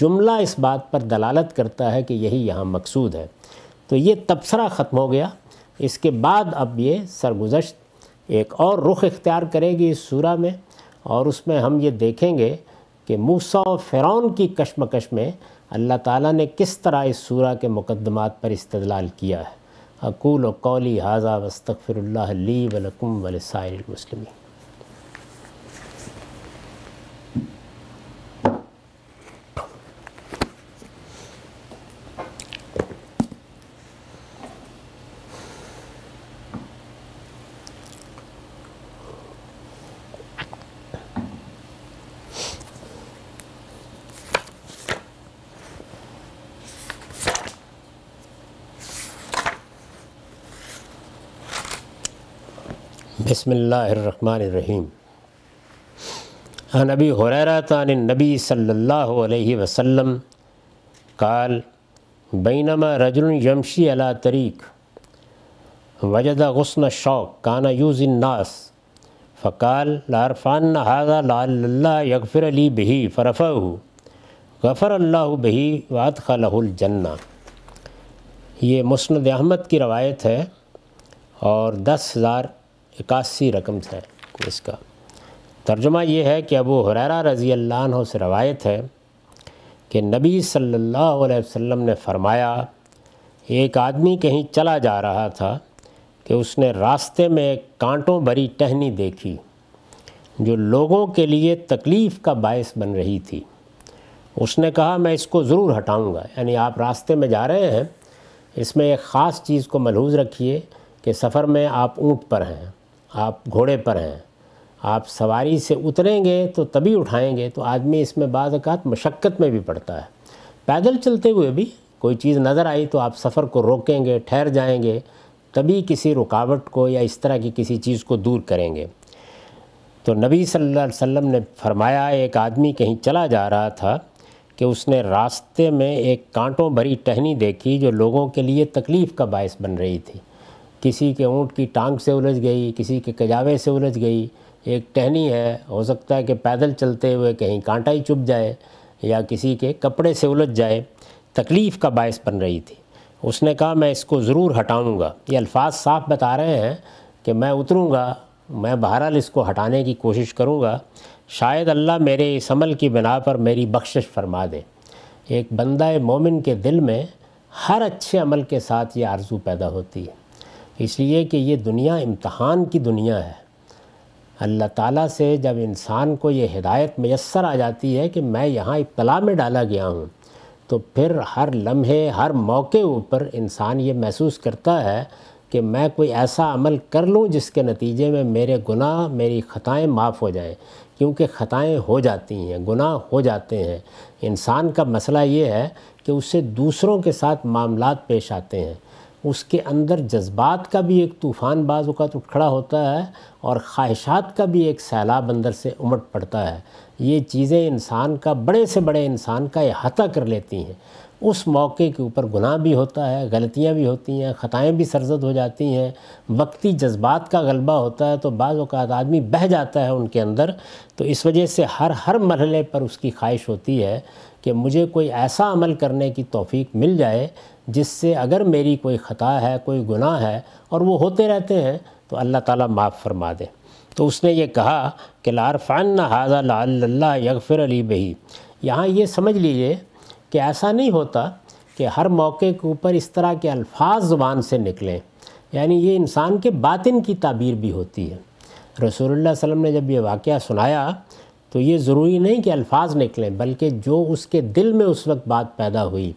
Speaker 1: जुमला इस बात पर दलालत करता है कि यही यहाँ मकसूद है तो ये तबसरा ख़त्म हो गया इसके बाद अब ये सरगुजश्त एक और रुख इख्तियार करेगी इस सूरा में और उसमें हम ये देखेंगे कि मूसा और फ़िरौन की कशमकश में अल्लाह ताला ने किस तरह इस सूरा के मुकदमात पर इस्तलाल किया है अकूल कौली हाजा वस्तफ़िरल्ला ली वलकुम वलसाइल मुस्लिमी बसमीम नबी हुरैरातान नबी सल्ला वसम काल बैनमा रजुल अला तरीक वजद गसन शौक काना यूज़न्नास फ़काल लारफ़ान हाजा लाल्ला यकफ़िर अली बही फ़रफ़ गफ़र अल्लाह बही वात खलहुलजन्ना ये मुस्ंद अहमद की रवायत है और दस हज़ार इक्यासी रकम है इसका तर्जुमा ये है कि अबू हुररा रज़ी अल्लाह से रवायत है कि नबी सल्लल्लाहु अलैहि वसल्लम ने फ़रमाया एक आदमी कहीं चला जा रहा था कि उसने रास्ते में एक कांटों भरी टहनी देखी जो लोगों के लिए तकलीफ़ का बायस बन रही थी उसने कहा मैं इसको ज़रूर हटाऊंगा यानी आप रास्ते में जा रहे हैं इसमें एक ख़ास चीज़ को मलहूज़ रखिए कि सफ़र में आप ऊँट पर हैं आप घोड़े पर हैं आप सवारी से उतरेंगे तो तभी उठाएंगे तो आदमी इसमें बाद अकात मशक्क़त में भी पड़ता है पैदल चलते हुए भी कोई चीज़ नज़र आई तो आप सफ़र को रोकेंगे ठहर जाएंगे तभी किसी रुकावट को या इस तरह की किसी चीज़ को दूर करेंगे तो नबी सल्लल्लाहु अलैहि वसल्लम ने फरमाया एक आदमी कहीं चला जा रहा था कि उसने रास्ते में एक कांटों भरी टहनी देखी जो लोगों के लिए तकलीफ़ का बायस बन रही थी किसी के ऊँट की टांग से उलझ गई किसी के कजावे से उलझ गई एक टहनी है हो सकता है कि पैदल चलते हुए कहीं कांटा ही चुभ जाए या किसी के कपड़े से उलझ जाए तकलीफ़ का बायस बन रही थी उसने कहा मैं इसको ज़रूर हटाऊंगा ये अल्फाज साफ बता रहे हैं कि मैं उतरूंगा मैं बहरहाल इसको हटाने की कोशिश करूंगा शायद अल्लाह मेरे इस अमल की बिना पर मेरी बख्शिश फरमा दे एक बंदा मोमिन के दिल में हर अच्छे अमल के साथ ये आरजू पैदा होती है इसलिए कि ये दुनिया इम्तहान की दुनिया है अल्लाह ताला से जब इंसान को ये हिदायत मैसर आ जाती है कि मैं यहाँ इब्तला में डाला गया हूँ तो फिर हर लम्हे हर मौके ऊपर इंसान ये महसूस करता है कि मैं कोई ऐसा अमल कर लूँ जिसके नतीजे में मेरे गुनाह मेरी ख़ताएँ माफ़ हो जाएँ क्योंकि ख़ताएँ हो जाती हैं गुनाह हो जाते हैं इंसान का मसला ये है कि उससे दूसरों के साथ मामला पेश आते हैं उसके अंदर जज्बात का भी एक तूफ़ान बाज़ अवत उठ खड़ा होता है और ख्वाहिशात का भी एक सैलाब अंदर से उमट पड़ता है ये चीज़ें इंसान का बड़े से बड़े इंसान का अहाता कर लेती हैं उस मौके के ऊपर गुनाह भी होता है गलतियां भी होती हैं ख़ताएँ भी सरजद हो जाती हैं वक्ती जज्बात का गलबा होता है तो बाज़ अवत आदमी बह जाता है उनके अंदर तो इस वजह से हर हर मरहले पर उसकी ख्वाहिश होती है कि मुझे कोई ऐसा अमल करने की तोफ़ी मिल जाए जिससे अगर मेरी कोई ख़ता है कोई गुनाह है और वो होते रहते हैं तो अल्लाह ताला माफ़ फरमा दे तो उसने ये कहा कि लारफ़ान हाजा लाल यकफ़िर अली बही यहाँ ये समझ लीजिए कि ऐसा नहीं होता कि हर मौके के ऊपर इस तरह के अल्फाज ज़ुबान से निकलें यानी ये इंसान के बातिन की ताबीर भी होती है रसूल वसलम ने जब ये वाक़ सुनाया तो ये ज़रूरी नहीं कि अल्फाज निकलें बल्कि जो उसके दिल में उस वक्त बात पैदा हुई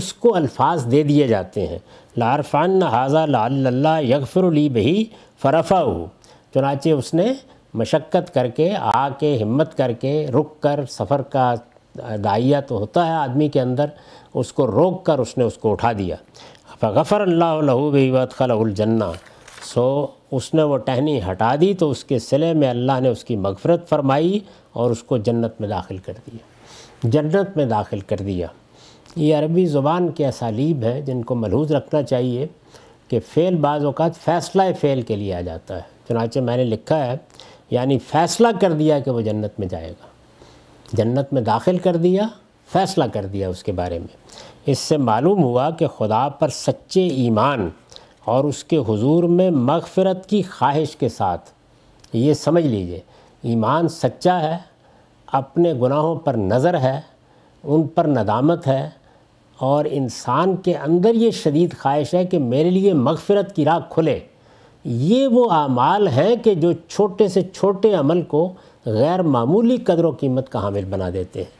Speaker 1: उसको अल्फाज दे दिए जाते हैं लारफ़ान हाजा लाल्ला यगफरली बही फ़रफ़ा चुनाचे उसने मशक्क़त करके आके हिम्मत करके रुक कर सफ़र का दाइया तो होता है आदमी के अंदर उसको रोक कर उसने उसको उठा दिया गफ़र अल्लाह लहू खलजन्ना सो उसने वो टहनी हटा दी तो उसके सिले में अल्लाह ने उसकी मगफरत फरमाई और उसको जन्नत में दाखिल कर दिया जन्नत में दाखिल कर दिया ये अरबी ज़ुबान के असालीब हैं जिनको मलहूज रखना चाहिए कि फ़ेल बाज़ात फ़ैसला फ़ेल के लिए आ जाता है चुनाचे मैंने लिखा है यानी फ़ैसला कर दिया कि वो जन्नत में जाएगा जन्नत में दाखिल कर दिया फ़ैसला कर दिया उसके बारे में इससे मालूम हुआ कि खुदा पर सच्चे ईमान और उसके हुजूर में मगफ़रत की ख्वाहिश के साथ ये समझ लीजिए ईमान सच्चा है अपने गुनाहों पर नज़र है उन पर नदामत है और इंसान के अंदर ये शदीद ख्वाहिश है कि मेरे लिए मगफ़रत की राह खुले ये वो अमाल हैं कि जो छोटे से छोटे अमल को गैर मामूली कदर कीमत का हामिल बना देते हैं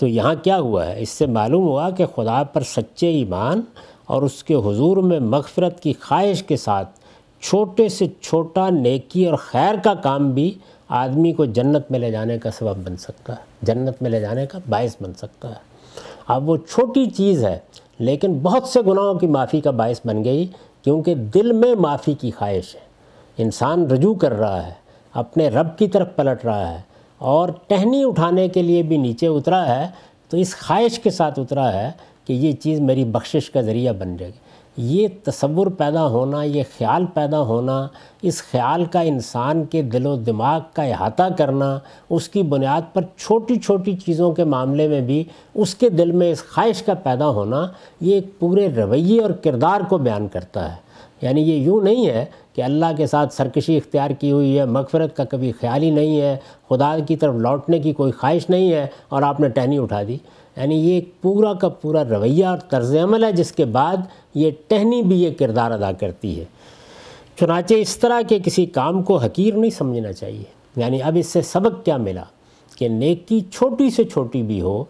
Speaker 1: तो यहाँ क्या हुआ है इससे मालूम हुआ कि खुदा पर सच्चे ईमान और उसके हुजूर में मगफरत की ख्वाहिश के साथ छोटे से छोटा नेकी और खैर का काम भी आदमी को जन्नत में ले जाने का सबब बन सकता है जन्नत में ले जाने का बायस बन सकता है अब वो छोटी चीज़ है लेकिन बहुत से गुनाहों की माफ़ी का बायस बन गई क्योंकि दिल में माफ़ी की ख्वाहिश है इंसान रजू कर रहा है अपने रब की तरफ पलट रहा है और टहनी उठाने के लिए भी नीचे उतरा है तो इस ख्वाहिश के साथ उतरा है कि ये चीज़ मेरी बख्शिश का ज़रिया बन जाएगी ये तस्वुर पैदा होना ये ख्याल पैदा होना इस ख्याल का इंसान के दिलो दिमाग का अहाता करना उसकी बुनियाद पर छोटी छोटी चीज़ों के मामले में भी उसके दिल में इस ख्वाहिश का पैदा होना ये एक पूरे रवैये और किरदार को बयान करता है यानी ये यूँ नहीं है कि अल्लाह के साथ सरकशी इख्तियार की हुई है मगफरत का कभी ख्याल ही नहीं है खुदा की तरफ लौटने की कोई ख्वाहिश नहीं है और आपने टहनी उठा दी यानी ये एक पूरा का पूरा रवैया और तर्ज अमल है जिसके बाद ये टहनी भी ये किरदार अदा करती है चुनाचे इस तरह के किसी काम को हकीर नहीं समझना चाहिए यानी अब इससे सबक क्या मिला कि नेकी छोटी से छोटी भी हो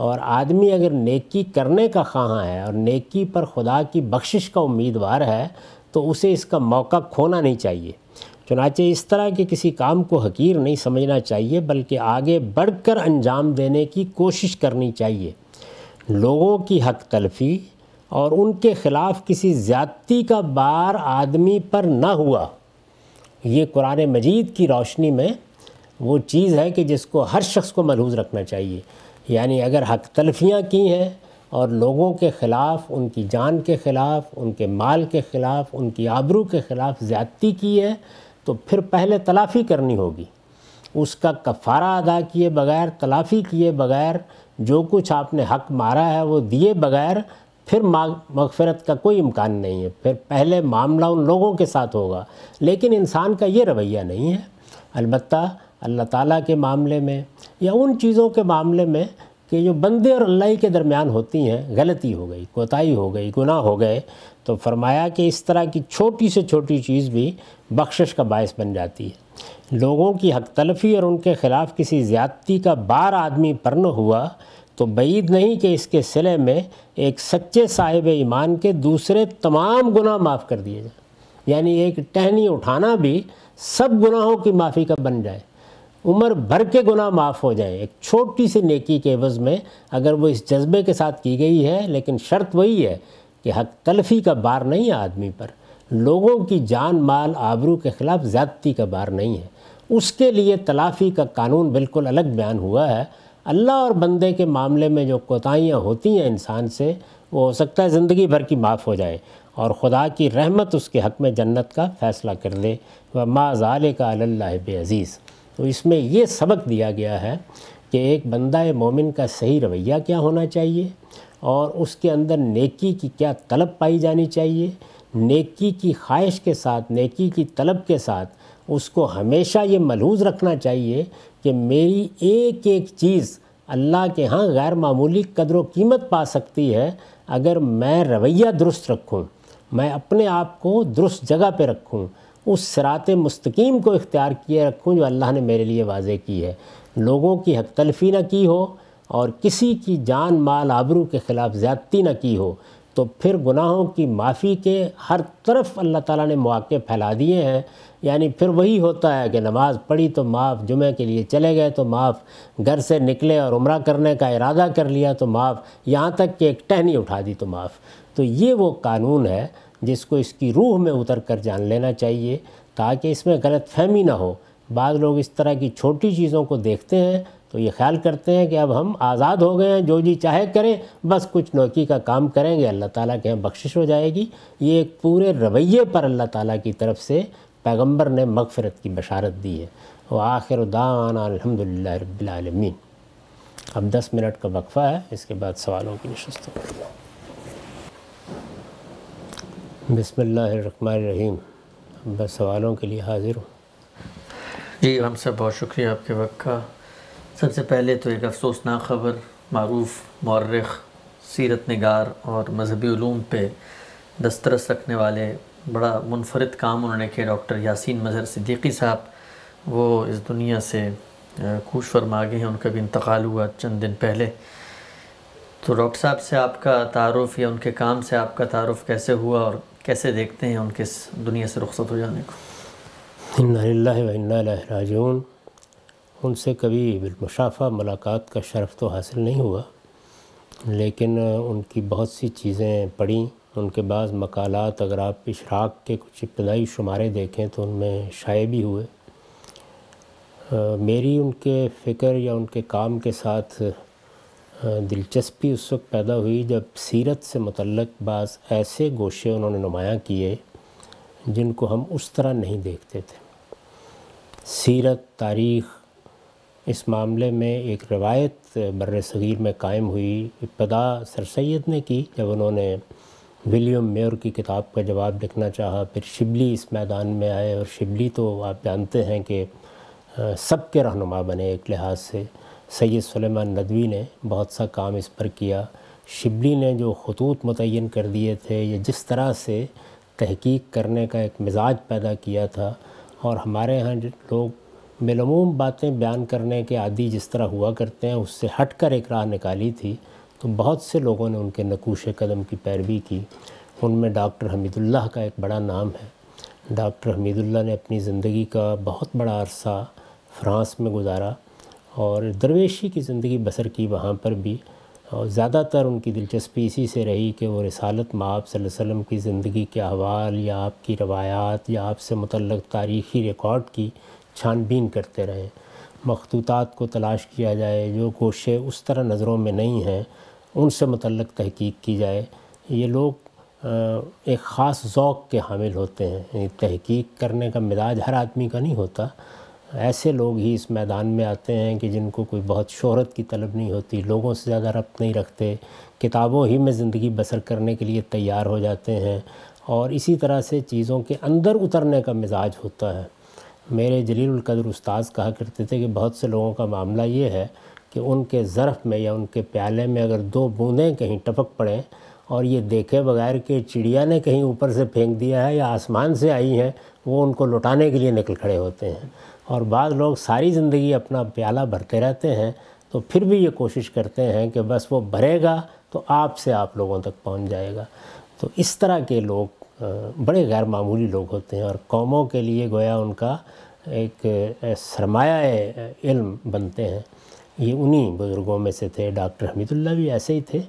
Speaker 1: और आदमी अगर नेकी करने का खां है और नेकी पर खुदा की बख्शिश का उम्मीदवार है तो उसे इसका मौका खोना नहीं चाहिए चुनाचे इस तरह के किसी काम को हकीर नहीं समझना चाहिए बल्कि आगे बढ़कर अंजाम देने की कोशिश करनी चाहिए लोगों की हक तलफी और उनके ख़िलाफ़ किसी ज़्यादती का बार आदमी पर ना हुआ ये कुरान मजीद की रोशनी में वो चीज़ है कि जिसको हर शख्स को मलहूज रखना चाहिए यानी अगर हक तलफियाँ की हैं और लोगों के ख़िलाफ़ उनकी जान के ख़िलाफ़ उनके माल के ख़िलाफ़ उनकी आबरू के ख़िलाफ़ ज़्यादती की है तो फिर पहले तलाफ़ी करनी होगी उसका कफ़ारा अदा किए बगैर तलाफ़ी किए बगैर जो कुछ आपने हक मारा है वो दिए बगैर फिर मगफरत का कोई इम्कान नहीं है फिर पहले मामला उन लोगों के साथ होगा लेकिन इंसान का ये रवैया नहीं है अलबत् अल्लाह ताला के मामले में या उन चीज़ों के मामले में कि जो बंदे और अल्लाह के दरमियान होती हैं गलती हो गई कोताही हो गई गुनाह हो गए तो फरमाया कि इस तरह की छोटी से छोटी चीज़ भी बख्शिश का बायस बन जाती है लोगों की हक तलफी और उनके ख़िलाफ़ किसी ज़्यादती का बार आदमी पर न हुआ तो बईद नहीं कि इसके सिले में एक सच्चे साहिब ईमान के दूसरे तमाम गुनाह माफ़ कर दिए जाए यानी एक टहनी उठाना भी सब गुनाहों की माफ़ी का बन जाए उम्र भर के गुनाह माफ़ हो जाए एक छोटी सी नेकी के एवज़ में अगर वो इस जज्बे के साथ की गई है लेकिन शर्त वही है कि हक तलफी का बार नहीं है आदमी पर लोगों की जान माल आबरू के ख़िलाफ़ ज़्यादती का बार नहीं है उसके लिए तलाफ़ी का कानून बिल्कुल अलग बयान हुआ है अल्लाह और बंदे के मामले में जो कोताहियाँ होती हैं इंसान से वो हो सकता है ज़िंदगी भर की माफ़ हो जाए और ख़ुदा की रहमत उसके हक़ में जन्नत का फ़ैसला कर दे व माज़ाल का अल्लाह बेअज़ीज़ तो इसमें यह सबक दिया गया है कि एक बंदा मोमिन का सही रवैया क्या होना चाहिए और उसके अंदर नेकी की क्या तलब पाई जानी चाहिए नेकी की ख्वाहिश के साथ नेकी की तलब के साथ उसको हमेशा ये मलहूज रखना चाहिए कि मेरी एक एक चीज़ अल्लाह के यहाँ गैर मामूली कदर व कीमत पा सकती है अगर मैं रवैया दुरुस्त रखूँ मैं अपने आप को दुरुस्त जगह पे रखूँ उस सरात मस्तकीम को इख्तियार किए रखूँ जो अल्लाह ने मेरे लिए वाजे की है लोगों की हक तलफी ना की हो और किसी की जान माल आबरू के ख़िलाफ़ ज़्यादती न की हो तो फिर गुनाहों की माफ़ी के हर तरफ अल्लाह ताला ने मौक़े फैला दिए हैं यानी फिर वही होता है कि नमाज़ पढ़ी तो माफ़ जुमे के लिए चले गए तो माफ़ घर से निकले और उम्र करने का इरादा कर लिया तो माफ़ यहाँ तक कि एक टहनी उठा दी तो माफ़ तो ये वो कानून है जिसको इसकी रूह में उतर कर जान लेना चाहिए ताकि इसमें गलत फहमी ना हो बाद लोग इस तरह की छोटी चीज़ों को देखते हैं तो ये ख्याल करते हैं कि अब हम आज़ाद हो गए हैं जो जी चाहे करें बस कुछ नौकी का काम करेंगे अल्लाह ताला के यहाँ बख्शिश हो जाएगी ये एक पूरे रवैये पर अल्लाह ताला की तरफ से पैगंबर ने मगफरत की बशारत दी है और आखिर उदाना अलहमदिल्ला रबालमीन अब दस मिनट का वक्फ़ा है इसके बाद सवालों की नशस्त बसमीम बस सवालों के लिए हाज़िर हूँ जी हम सब बहुत शुक्रिया आपके वक्त का
Speaker 2: सबसे पहले तो एक अफसोसनाक ख़बर मरूफ मौरख सीरत नगार और मजहबी ूम पर दस्तरस रखने वाले बड़ा मुनफरद काम उन्होंने किया डॉक्टर यासिन मज़हर सिद्दीकी साहब वो इस दुनिया से खुश फरमा गए हैं उनका भी इंतकाल हुआ चंद दिन पहले तो डॉक्टर साहब से आपका तारफ़ या उनके काम से आपका तारफ़ कैसे हुआ और कैसे देखते हैं उनके इस दुनिया से रुखत हो जाने
Speaker 1: को उनसे कभी बिलमशाफा मुलाकात का शरफ़ तो हासिल नहीं हुआ लेकिन उनकी बहुत सी चीज़ें पढ़ी उनके बाद मकालत अगर आप इशराक के कुछ इब्तदाई शुमारे देखें तो उनमें शाये भी हुए आ, मेरी उनके फ़िक्र या उनके काम के साथ दिलचस्पी उस वक्त पैदा हुई जब सीरत से मतलब बाज़ ऐसे गोशे उन्होंने नुमाया किए जिनको हम उस तरह नहीं देखते थे सीरत तारीख़ इस मामले में एक रवायत बर सग़ीर में कायम हुई इब्तदा सर सैद ने की जब उन्होंने विलियम मेयर की किताब का जवाब लिखना चाहा फिर शिबली इस मैदान में आए और शिबली तो आप जानते हैं कि सब के रहनुमा बने एक लिहाज से सैयद सलेमान नदवी ने बहुत सा काम इस पर किया शिबली ने जो खतूत मुतन कर दिए थे या जिस तरह से तहकीक करने का एक मिजाज पैदा किया था और हमारे यहाँ लोग बेलमूम बातें बयान करने के आदि जिस तरह हुआ करते हैं उससे हट कर एक राह निकाली थी तो बहुत से लोगों ने उनके नकूश कदम की पैरवी की उनमें डॉक्टर हमीदुल्लाह का एक बड़ा नाम है डॉक्टर हमीदुल्लाह ने अपनी ज़िंदगी का बहुत बड़ा अरसा फ्रांस में गुजारा और दरवेशी की ज़िंदगी बसर की वहाँ पर भी और ज़्यादातर उनकी दिलचस्पी इसी से रही कि वो रसालत में आप की ज़िंदगी के अहवाल या आपकी रवायात या आपसे मतलब तारीख़ी रिकॉर्ड की छानबीन करते रहें मखतूतात को तलाश किया जाए जो गोशे उस तरह नज़रों में नहीं हैं उनसे मतलब तहकीक की जाए ये लोग एक ख़ास ओक़ के हामिल होते हैं तहकीक करने का मिजाज हर आदमी का नहीं होता ऐसे लोग ही इस मैदान में आते हैं कि जिनको कोई बहुत शहरत की तलब नहीं होती लोगों से ज़्यादा रब्त नहीं रखते किताबों ही में ज़िंदगी बसर करने के लिए तैयार हो जाते हैं और इसी तरह से चीज़ों के अंदर उतरने का मिजाज होता है मेरे जलील कदर उस्ताद कहा करते थे कि बहुत से लोगों का मामला ये है कि उनके ज़रफ़ में या उनके प्याले में अगर दो बूंदें कहीं टपक पड़ें और ये देखे बगैर कि चिड़िया ने कहीं ऊपर से फेंक दिया है या आसमान से आई हैं वो उनको लुटाने के लिए निकल खड़े होते हैं और बाद लोग सारी ज़िंदगी अपना प्याला भरते रहते हैं तो फिर भी ये कोशिश करते हैं कि बस वो भरेगा तो आपसे आप लोगों तक पहुंच जाएगा तो इस तरह के लोग बड़े गैर मामूली लोग होते हैं और कौमों के लिए गोया उनका एक सरमाया इल्म बनते हैं ये उन्हीं बुज़ुर्गों में से थे डॉक्टर हमीदुल्ला भी ऐसे ही थे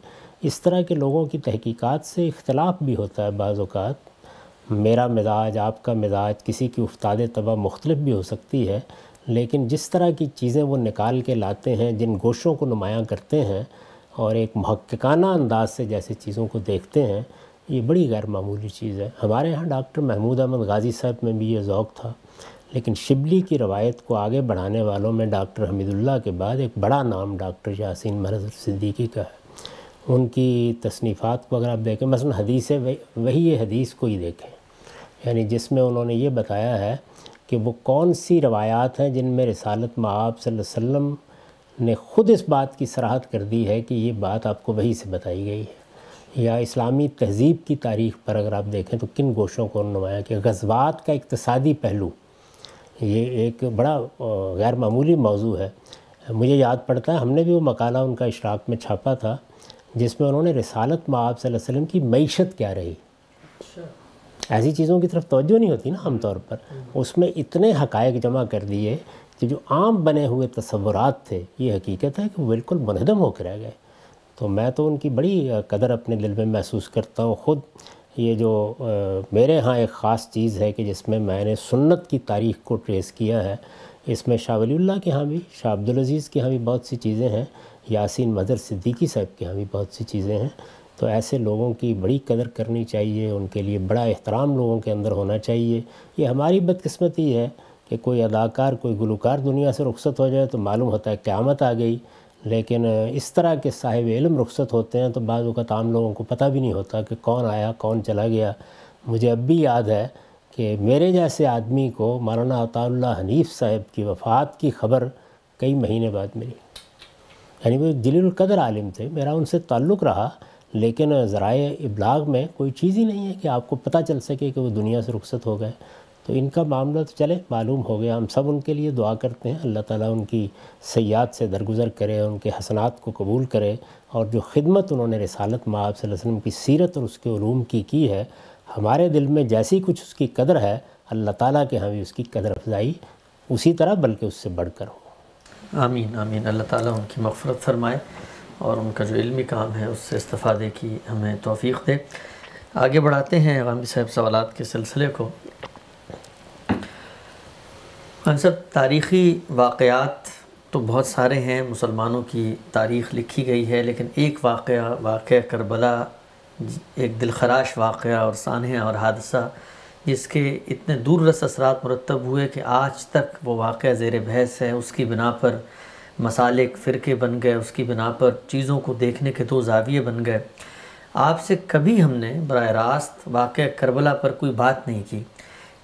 Speaker 1: इस तरह के लोगों की तहकीकात से इख्तलाफ भी होता है बाज़ात मेरा मिजाज आपका मिजाज किसी की उफ्ताद तबा मुख्तलिफ भी हो सकती है लेकिन जिस तरह की चीज़ें वो निकाल के लाते हैं जिन गोशों को नुमाया करते हैं और एक महक्काना अंदाज से जैसे चीज़ों को देखते हैं ये बड़ी गैरमूली चीज़ है हमारे यहाँ डॉक्टर महमूद अहमद गाज़ी साहब में भी ये ओक़ था लेकिन शिबली की रवायत को आगे बढ़ाने वालों में डॉक्टर हमीदुल्ला के बाद एक बड़ा नाम डॉक्टर यासिन मरज सिद्दीकी का है उनकी तसनीफ़ात को अगर आप देखें मसलन हदीस वही हदीस को ही देखें यानी जिसमें उन्होंने ये बताया है कि वो कौन सी रवायात हैं जिनमें रसालत महाब वसल्लम ने ख़ुद इस बात की सराहत कर दी है कि ये बात आपको वहीं से बताई गई है या इस्लामी तहज़ीब की तारीख़ पर अगर आप देखें तो किन गोशों को नुमाया कि गजबात का इकतसादी पहलू ये एक बड़ा गैर मामूली मौजू है मुझे याद पड़ता है हमने भी वो मकाला उनका इशराक में छापा था जिसमें उन्होंने रसालत माब वसल्लम की मीशत क्या रही
Speaker 3: अच्छा।
Speaker 1: ऐसी चीज़ों की तरफ तोज्जो नहीं होती ना आमतौर पर हम्म। उसमें इतने हकायक जमा कर दिए कि जो आम बने हुए तस्वुरात थे ये हकीकत है कि वो बिल्कुल मनहदम होकर रह गए तो मैं तो उनकी बड़ी कदर अपने दिल में महसूस करता हूँ ख़ुद ये जो मेरे यहाँ एक ख़ास चीज़ है कि जिसमें मैंने सुन्नत की तारीख़ को ट्रेस किया है इसमें शाह वलील्ला के यहाँ भी शाह अब्दुल अजीज़ के यहाँ भी बहुत सी चीज़ें हैं यासीन मदर सिद्दीकी साहब के यहाँ भी बहुत सी चीज़ें हैं तो ऐसे लोगों की बड़ी कदर करनी चाहिए उनके लिए बड़ा एहतराम लोगों के अंदर होना चाहिए ये हमारी बदकस्मती है कि कोई अदाकार कोई गुलकार दुनिया से रुखसत हो जाए तो मालूम होता है क़्यामत आ गई लेकिन इस तरह के साहिब इलम रुखसत होते हैं तो बाद आम लोगों को पता भी नहीं होता कि कौन आया कौन चला गया मुझे अब भी याद है कि मेरे जैसे आदमी को मौलाना अताउल्ला हनीफ़ साहब की वफ़ात की खबर कई महीने बाद मिली यानी वो जलीलकदर आलिम थे मेरा उनसे ताल्लुक़ रहा लेकिन ज़राए इब्लाग में कोई चीज़ ही नहीं है कि आपको पता चल सके कि वो दुनिया से रुखसत हो गए तो इनका मामला तो चले मालूम हो गया हम सब उनके लिए दुआ करते हैं अल्लाह ताला उनकी सयाद से दरगुजर करे उनके हसनात को कबूल करे और जो खिदमत उन्होंने रसालत माँ वसम की सीरत और उसके ूम की की है हमारे दिल में जैसी कुछ उसकी कदर है अल्लाह ताला के हमें उसकी कदर अफजाई उसी तरह बल्कि उससे बढ़ कर
Speaker 2: हो आमीन आमीन अल्लाह ताली उनकी मफ़रत फरमाए और उनका जो इलमी काम है उससे इस्तफ़ादे की हमें तोफ़ी दे आगे बढ़ाते हैं गांधी साहब सवाल के सिलसिले को खान हाँ सब तारीख़ी वाक़ात तो बहुत सारे हैं मुसलमानों की तारीख़ लिखी गई है लेकिन एक वाक़ वाक़ करबला एक दिलखराश वाक़ और सानह और हादसा जिसके इतने दूर रस असरात मुरतब हुए कि आज तक वो वाक़ ज़ेर बहस है उसकी बिना पर मसालिक फ़िरके बन गए उसकी बिना पर चीज़ों को देखने के दो जाविये बन गए आपसे कभी हमने बर रास्त वाक़ करबला पर कोई बात नहीं की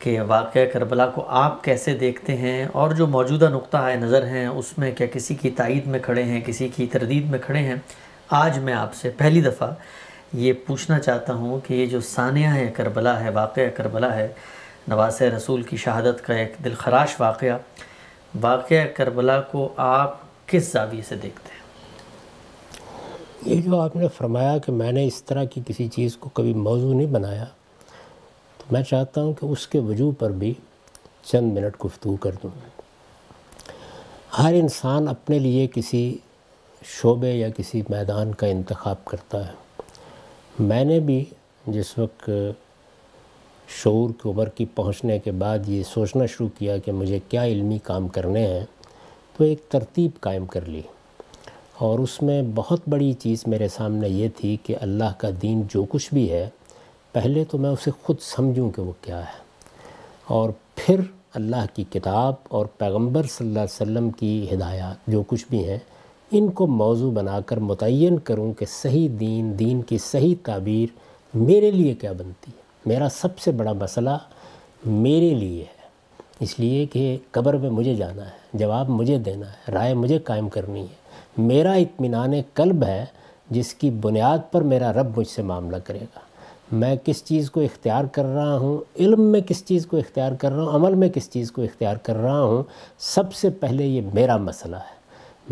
Speaker 2: कि वाक़ करबला को आप कैसे देखते हैं और जो मौजूदा नुक़ नज़र हैं उसमें क्या किसी की तइद में खड़े हैं किसी की तरदीद में खड़े हैं आज मैं आपसे पहली दफ़ा ये पूछना चाहता हूँ कि ये जो सानिया है करबला है वाक़ करबला है नवास रसूल की शहादत का एक दिलखराश वाक़ वाक़ करबला को आप किस जाविये से देखते हैं
Speaker 1: ये जो आपने फरमाया कि मैंने इस तरह की किसी चीज़ को कभी मौजू नहीं बनाया मैं चाहता हूँ कि उसके वजू पर भी चंद मिनट गुफ्तु कर दूँ हर इंसान अपने लिए किसी शोबे या किसी मैदान का इंतखब करता है मैंने भी जिस वक्त शूर की उम्र की पहुँचने के बाद ये सोचना शुरू किया कि मुझे क्या इल्मी काम करने हैं तो एक तरतीब कायम कर ली और उसमें बहुत बड़ी चीज़ मेरे सामने ये थी कि अल्लाह का दीन जो कुछ भी है पहले तो मैं उसे ख़ुद समझूं कि वो क्या है और फिर अल्लाह की किताब और पैगंबर सल्लल्लाहु अलैहि वसल्लम की हिदायत जो कुछ भी हैं इनको मौजू बनाकर मुतन करूं कि सही दीन दीन की सही ताबीर मेरे लिए क्या बनती है मेरा सबसे बड़ा मसला मेरे लिए है इसलिए कि कब्र में मुझे जाना है जवाब मुझे देना है राय मुझे कायम करनी है मेरा इतमान कल्ब है जिसकी बुनियाद पर मेरा रब मुझसे मामला करेगा मैं किस चीज़ को इख्तियार कर रहा हूँ इल्म में किस चीज़ को इख्तियार कर रहा हूँ अमल में किस चीज़ को इख्तियार कर रहा हूँ सबसे पहले ये मेरा मसला है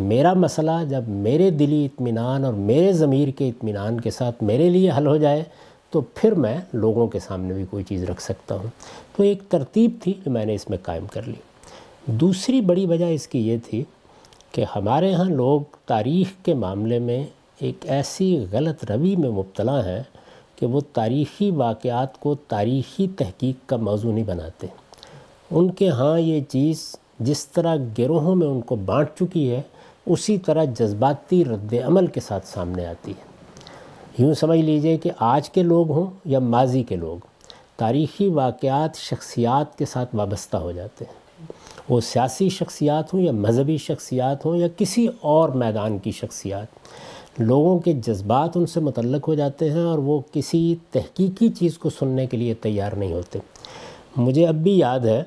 Speaker 1: मेरा मसला जब मेरे दिली इत्मीनान और मेरे ज़मीर के इत्मीनान के साथ मेरे लिए हल हो जाए तो फिर मैं लोगों के सामने भी कोई चीज़ रख सकता हूँ तो एक तरतीब थी जो मैंने इसमें कायम कर ली दूसरी बड़ी वजह इसकी ये थी कि हमारे यहाँ लोग तारीख़ के मामले में एक ऐसी गलत रवि में मुबतला हैं कि वो तारीख़ी वाक़ात को तारीख़ी तहकीक का मौजू नहीं बनाते उनके यहाँ ये चीज़ जिस तरह गिरोहों में उनको बाँट चुकी है उसी तरह जज्बाती रद्दमल के साथ सामने आती है यूँ समझ लीजिए कि आज के लोग हों या माजी के लोग तारीख़ी वाक़ात शख्सियात के साथ वाबस्ता हो जाते हैं वो सियासी शख्सियात हों या मजहबी शख्सियात हों या किसी और मैदान की शख्सियात लोगों के जज्बात उनसे मतलब हो जाते हैं और वो किसी तहकीकी चीज़ को सुनने के लिए तैयार नहीं होते मुझे अब भी याद है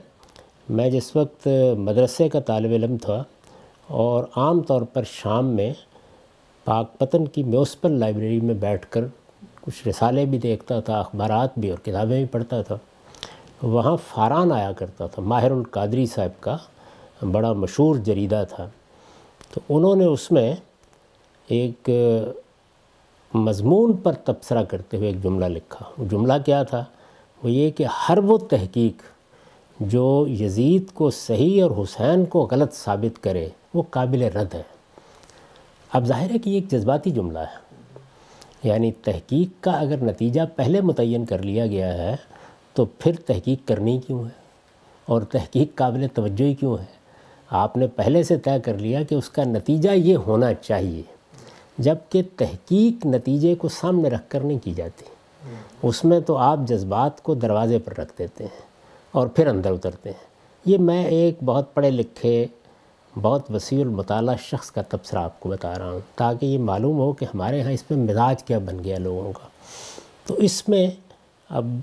Speaker 1: मैं जिस वक्त मदरसे का तालब इलम था और आम तौर पर शाम में पाकपतन की म्यूसपल लाइब्रेरी में बैठकर कुछ रिसाले भी देखता था अखबार भी और किताबें भी पढ़ता था वहाँ फारान आया करता था माहिरुल कादरी साहब का बड़ा मशहूर जरीदा था तो उन्होंने उसमें एक मजमून पर तबसरा करते हुए एक जुमला लिखा वो जुमला क्या था वो ये कि हर वो तहकीक जो यजीद को सही और हुसैन को गलत साबित करे वो काबिल रद्द है अब जाहिर है कि ये एक जज्बाती जुमला है यानी तहकीक का अगर नतीजा पहले मुतन कर लिया गया है तो फिर तहकीक करनी क्यों है और तहकीक काबिल तवज्जो ही क्यों है आपने पहले से तय कर लिया कि उसका नतीजा ये होना चाहिए जबकि तहकीक नतीजे को सामने रख कर नहीं की जाती उसमें तो आप जज्बात को दरवाज़े पर रख देते हैं और फिर अंदर उतरते हैं ये मैं एक बहुत पढ़े लिखे बहुत वसी शख्स का तबसरा आपको बता रहा हूँ ताकि ये मालूम हो कि हमारे यहाँ इस पर मिजाज क्या बन गया लोगों का तो इसमें अब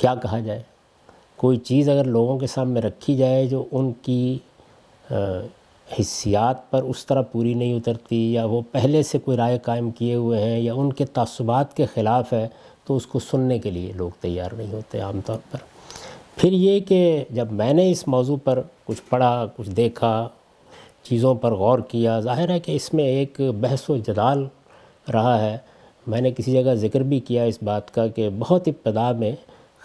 Speaker 1: क्या कहा जाए कोई चीज़ अगर लोगों के सामने रखी जाए जो उनकी हिस्सियात पर उस तरह पूरी नहीं उतरती या वो पहले से कोई राय कायम किए हुए हैं या उनके तसबात के ख़िलाफ़ है तो उसको सुनने के लिए लोग तैयार नहीं होते आमतौर पर फिर ये कि जब मैंने इस मौजू पर कुछ पढ़ा कुछ देखा चीज़ों पर गौर किया ज़ाहिर है कि इसमें एक बहस व जदाल रहा है मैंने किसी जगह ज़िक्र भी किया इस बात का कि बहुत इब्तदा में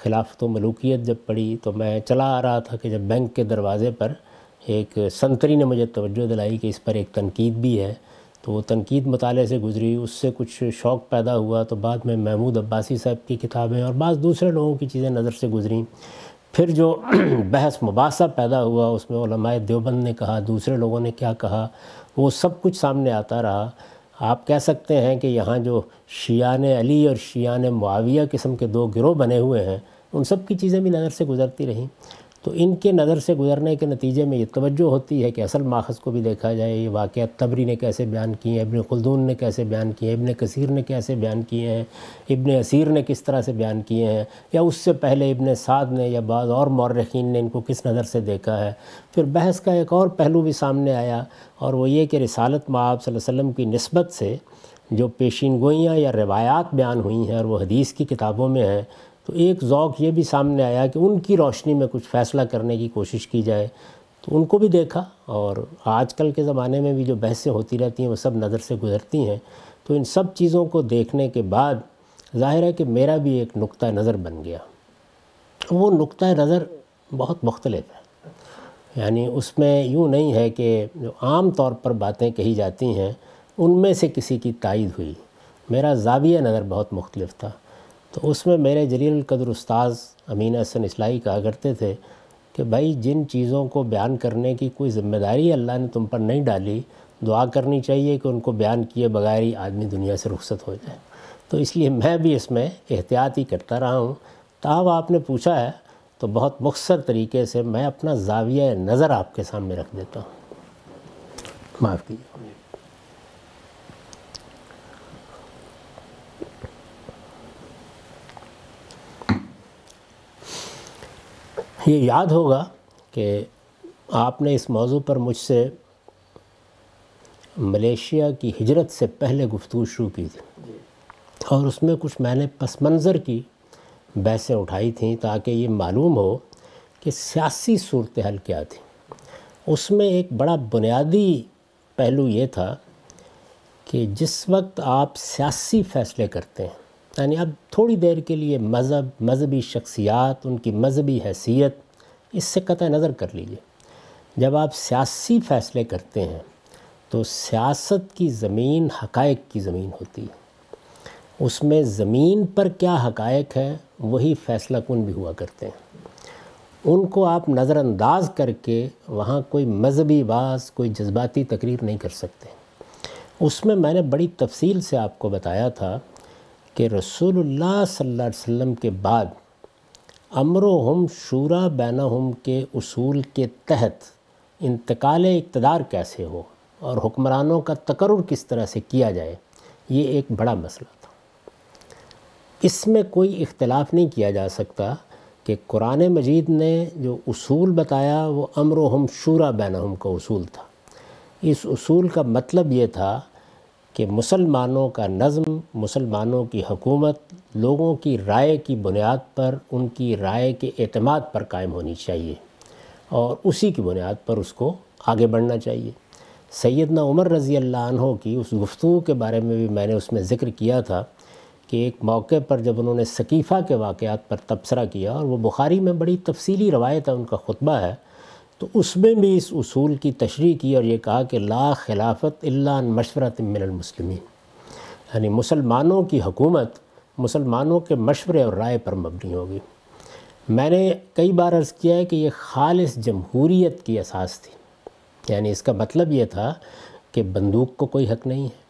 Speaker 1: खिलाफत तो मलूकियत जब पड़ी तो मैं चला आ रहा था कि जब बैंक के दरवाज़े पर एक संतरी ने मुझे तवज्जो दिलाई कि इस पर एक तनकीद भी है तो वो तनकीद मताले से गुजरी उससे कुछ शौक़ पैदा हुआ तो बाद में महमूद अब्बासी साहब की किताबें और बाद दूसरे लोगों की चीज़ें नज़र से गुजरी फिर जो बहस मुबासा पैदा हुआ उसमें देवबंद ने कहा दूसरे लोगों ने क्या कहा वो सब कुछ सामने आता रहा आप कह सकते हैं कि यहाँ जो शियान अली और शियान मुआविया किस्म के दो गिरोह बने हुए हैं उन सब की चीज़ें भी नज़र से गुजरती रहीं तो इनके नज़र से गुजरने के नतीजे में ये तवज्जो होती है कि असल माखज़ को भी देखा जाए ये वाक़ तबरी ने कैसे बयान किए हैं इबन खुलदून ने कैसे बयान किए हैं इबन कसीर ने कैसे बयान किए हैं इबन असीर ने किस तरह से बयान किए हैं या उससे पहले इबन साद ने या बाद और मौरखीन ने इनको किस नज़र से देखा है फिर बहस का एक और पहलू भी सामने आया और वो ये कि रसालत माँ वसम की नस्बत से जो पेशीन गोइयाँ या रवायात बयान हुई हैं और वो हदीस की किताबों में हैं तो एक ज़ौक़ ये भी सामने आया कि उनकी रोशनी में कुछ फ़ैसला करने की कोशिश की जाए तो उनको भी देखा और आजकल के ज़माने में भी जो बहसें होती रहती हैं वो सब नज़र से गुज़रती हैं तो इन सब चीज़ों को देखने के बाद ज़ाहिर है कि मेरा भी एक नुक़ नज़र बन गया वो नुक़ नज़र बहुत मुख्तलिफ है यानी उसमें यूँ नहीं है कि जो आम तौर पर बातें कही जाती हैं उनमें से किसी की तायद हुई मेरा जाविया नज़र बहुत मुख्तलिफ था तो उसमें मेरे जलील कदर उस्ताज़ अमीन हसन इसलाई कहा करते थे कि भाई जिन चीज़ों को बयान करने की कोई ज़िम्मेदारी अल्लाह ने तुम पर नहीं डाली दुआ करनी चाहिए कि उनको बयान किए बगैर ही आदमी दुनिया से रुखसत हो जाए तो इसलिए मैं भी इसमें एहतियात ही करता रहा हूँ ताब आपने पूछा है तो बहुत मुख्तर तरीके से मैं अपना जाविया नज़र आपके सामने रख देता हूँ माफ़ कीजिए ये याद होगा कि आपने इस मौजू पर मुझसे मलेशिया की हिजरत से पहले गुफ्तु शुरू की थी और उसमें कुछ मैंने पस मंज़र की बहसें उठाई थी ताकि ये मालूम हो कि सियासी सूरत हाल क्या थी उसमें एक बड़ा बुनियादी पहलू ये था कि जिस वक्त आप सियासी फ़ैसले करते हैं यानी अब थोड़ी देर के लिए मज़हब मजहबी शख्सियात उनकी मजहबी हैसियत इससे कत नज़र कर लीजिए जब आप सियासी फ़ैसले करते हैं तो सियासत की ज़मीन हकायक की ज़मीन होती है उसमें ज़मीन पर क्या हकायक है वही फ़ैसला कन भी हुआ करते हैं उनको आप नज़रअंदाज करके वहाँ कोई मजहबी बाज कोई जज्बाती तकरीर नहीं कर सकते उसमें मैंने बड़ी तफसील से आपको बताया था कि रसूलुल्लाह सल्लल्लाहु अलैहि वसल्लम के बाद अमर हम शूरा बैन हम के असूल के तहत इंतकाल इकतदार कैसे हो और हुक्मरानों का तकर किस तरह से किया जाए ये एक बड़ा मसला था इसमें कोई इख्तलाफ नहीं किया जा सकता कि कुरान मजीद ने जो असूल बताया वो अमर हम शूरा बैन हम का असूल था इस असूल का मतलब ये था कि मुसलमानों का नज़म मुसलमानों की हुकूमत लोगों की राय की बुनियाद पर उनकी राय के अतमाद पर कायम होनी चाहिए और उसी की बुनियाद पर उसको आगे बढ़ना चाहिए सैदना उमर रज़ी अल्लाह की उस गुफ्तु के बारे में भी मैंने उसमें ज़िक्र किया था कि एक मौके पर जब उन्होंने सकीफ़ा के वाक़ पर तबसरा किया और वो बुखारी में बड़ी तफसली रवायत है उनका खुतबा है तो उसमें भी इस असूल की तशरी की और ये कहा कि ला खिलाफत इल्ला मशवरत मिनलमसलिमिन यानी मुसलमानों की हुकूमत मुसलमानों के मशवरे और राय पर मबनी होगी मैंने कई बार अर्ज़ किया है कि ये खालस जमहूरीत की असास थी यानी इसका मतलब ये था कि बंदूक को कोई हक नहीं है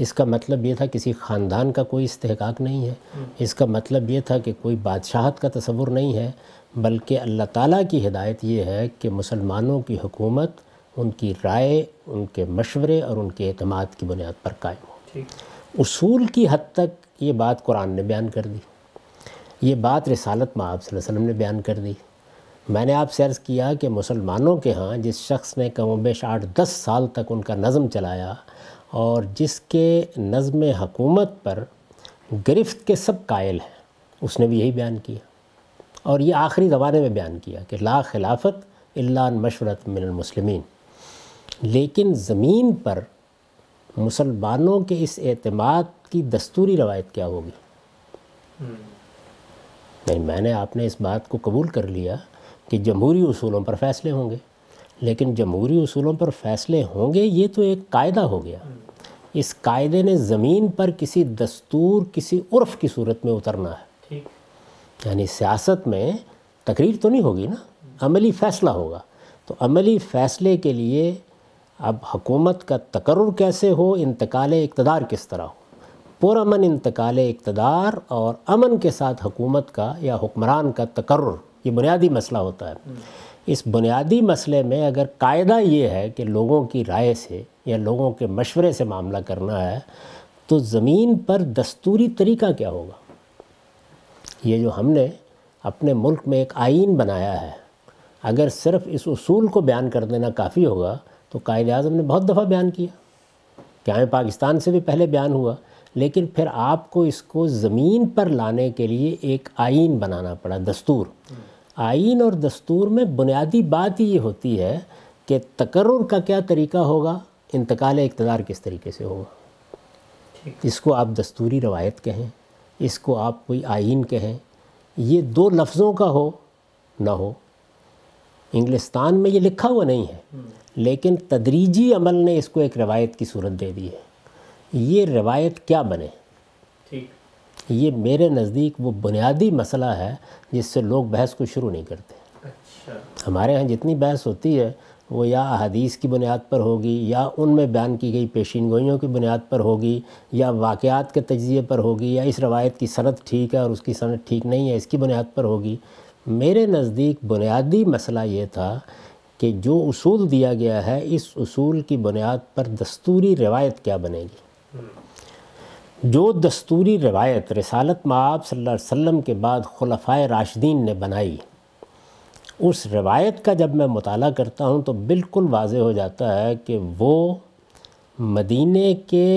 Speaker 1: इसका मतलब ये था किसी ख़ानदान का कोई इस्तेकाक नहीं है हम्म। इसका मतलब ये था कि कोई बादशाहत का तस्वुर नहीं है बल्कि अल्लाह ताला की हिदायत ये है कि मुसलमानों की हुकूमत उनकी राय उनके मशवरे और उनके अतमाद की बुनियाद पर कायम हो उसूल की हद तक ये बात कुरान ने बयान कर दी ये बात रसालत में आप वसल्लम ने बयान कर दी मैंने आप अर्ज़ किया कि मुसलमानों के यहाँ जिस शख्स ने कम बेश आठ दस साल तक उनका नज़म चलाया और जिसके नज़म हकूमत पर गिरफ्त के सब कायल हैं उसने भी यही बयान किया और ये आखिरी ज़माने में बयान किया कि ला खिलाफत इलान मशवरत मिनमसलमिन लेकिन ज़मीन पर मुसलमानों के इस अतमाद की दस्तूरी रवायत क्या होगी हम्म। नहीं मैंने आपने इस बात को कबूल कर लिया कि जमहूरी असूलों पर फ़ैसले होंगे लेकिन जमहूरी असूलों पर फ़ैसले होंगे ये तो एक कायदा हो गया हम्म। इस कायदे ने ज़मीन पर किसी दस्तूर किसी उर्फ़ की सूरत में उतरना है यानी सियासत में तकरीर तो नहीं होगी ना अमली फ़ैसला होगा तो अमली फ़ैसले के लिए अब हकूमत का तकर कैसे हो इंतकाल इकतदार किस तरह हो पुरमन इंतकाल इकतदार और अमन के साथ हकूमत का या हुक्मरान का तकर ये बुनियादी मसला होता है इस बुनियादी मसले में अगर कायदा ये है कि लोगों की राय से या लोगों के मशवरे से मामला करना है तो ज़मीन पर दस्तूरी तरीका क्या होगा ये जो हमने अपने मुल्क में एक आइन बनाया है अगर सिर्फ इस उसूल को बयान कर देना काफ़ी होगा तो कायद अजम ने बहुत दफ़ा बयान किया क्या पाकिस्तान से भी पहले बयान हुआ लेकिन फिर आपको इसको ज़मीन पर लाने के लिए एक आइन बनाना पड़ा दस्तूर आइन और दस्तूर में बुनियादी बात ये होती है कि तकर्र का क्या तरीका होगा इंतकाल इकतदार किस तरीके से होगा इसको आप दस्तूरी रवायत कहें इसको आप कोई आइन कहें ये दो लफ्ज़ों का हो ना हो इंग्लिस्तान में ये लिखा हुआ नहीं है हम्म। लेकिन तदरीजी अमल ने इसको एक रवायत की सूरत दे दी है ये रवायत क्या बने
Speaker 3: ठीक
Speaker 1: ये मेरे नज़दीक वो बुनियादी मसला है जिससे लोग बहस को शुरू नहीं करते अच्छा। हमारे यहाँ जितनी बहस होती है वो या अदीस की बुनियाद पर होगी या उनमें बयान की गई पेशीन गोइयों की बुनियाद पर होगी या वाक़ात के तजिए पर होगी या इस रवायत की सनत ठीक है और उसकी सनत ठीक नहीं है इसकी बुनियाद पर होगी मेरे नज़दीक बुनियादी मसला ये था कि जो असूल दिया गया है इस असूल की बुनियाद पर दस्तूरी रवायत क्या बनेगी जो दस्तूरी रवायत रसालत माब सल्लल्लाहु वसम के बाद खलफ़ा राशदीन ने बनाई उस रवायत का जब मैं मताल करता हूँ तो बिल्कुल वाज हो जाता है कि वो मदीने के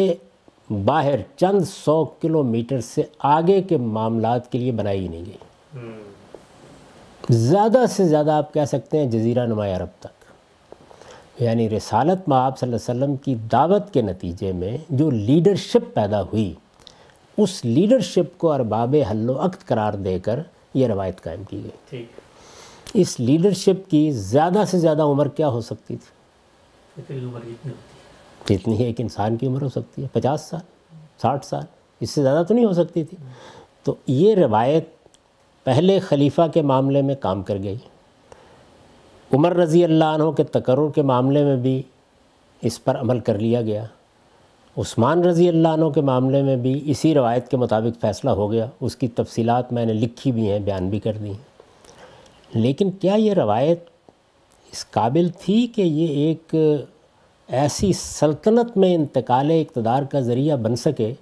Speaker 1: बाहर चंद सौ किलोमीटर से आगे के मामला के लिए बनाई नहीं गई
Speaker 3: हम्म।
Speaker 1: ज़्यादा से ज़्यादा आप कह सकते हैं जजीरा नुमा अरब तक यानी रसालत महब वसल्लम की दावत के नतीजे में जो लीडरशिप पैदा हुई उस लीडरशिप को अरबाब हल्लो अक्त करार देकर यह रवायत कायम की गई ठीक इस लीडरशिप की ज़्यादा से ज़्यादा उम्र क्या हो सकती थी जितनी है एक इंसान की उम्र हो सकती है पचास साल साठ साल इससे ज़्यादा तो नहीं हो सकती थी तो ये रवायत पहले खलीफा के मामले में काम कर गई उमर रज़ी अल्लाह के तकर्र के मामले में भी इस पर अमल कर लिया गया उस्मान रज़ी अल्लाह के मामले में भी इसी रवायत के मुताबिक फ़ैसला हो गया उसकी तफसीत मैंने लिखी भी हैं बयान भी कर दी हैं लेकिन क्या ये रवायत इस काबिल थी कि ये एक ऐसी सल्तनत में इंतकाल इकतदार का ज़रिया बन सके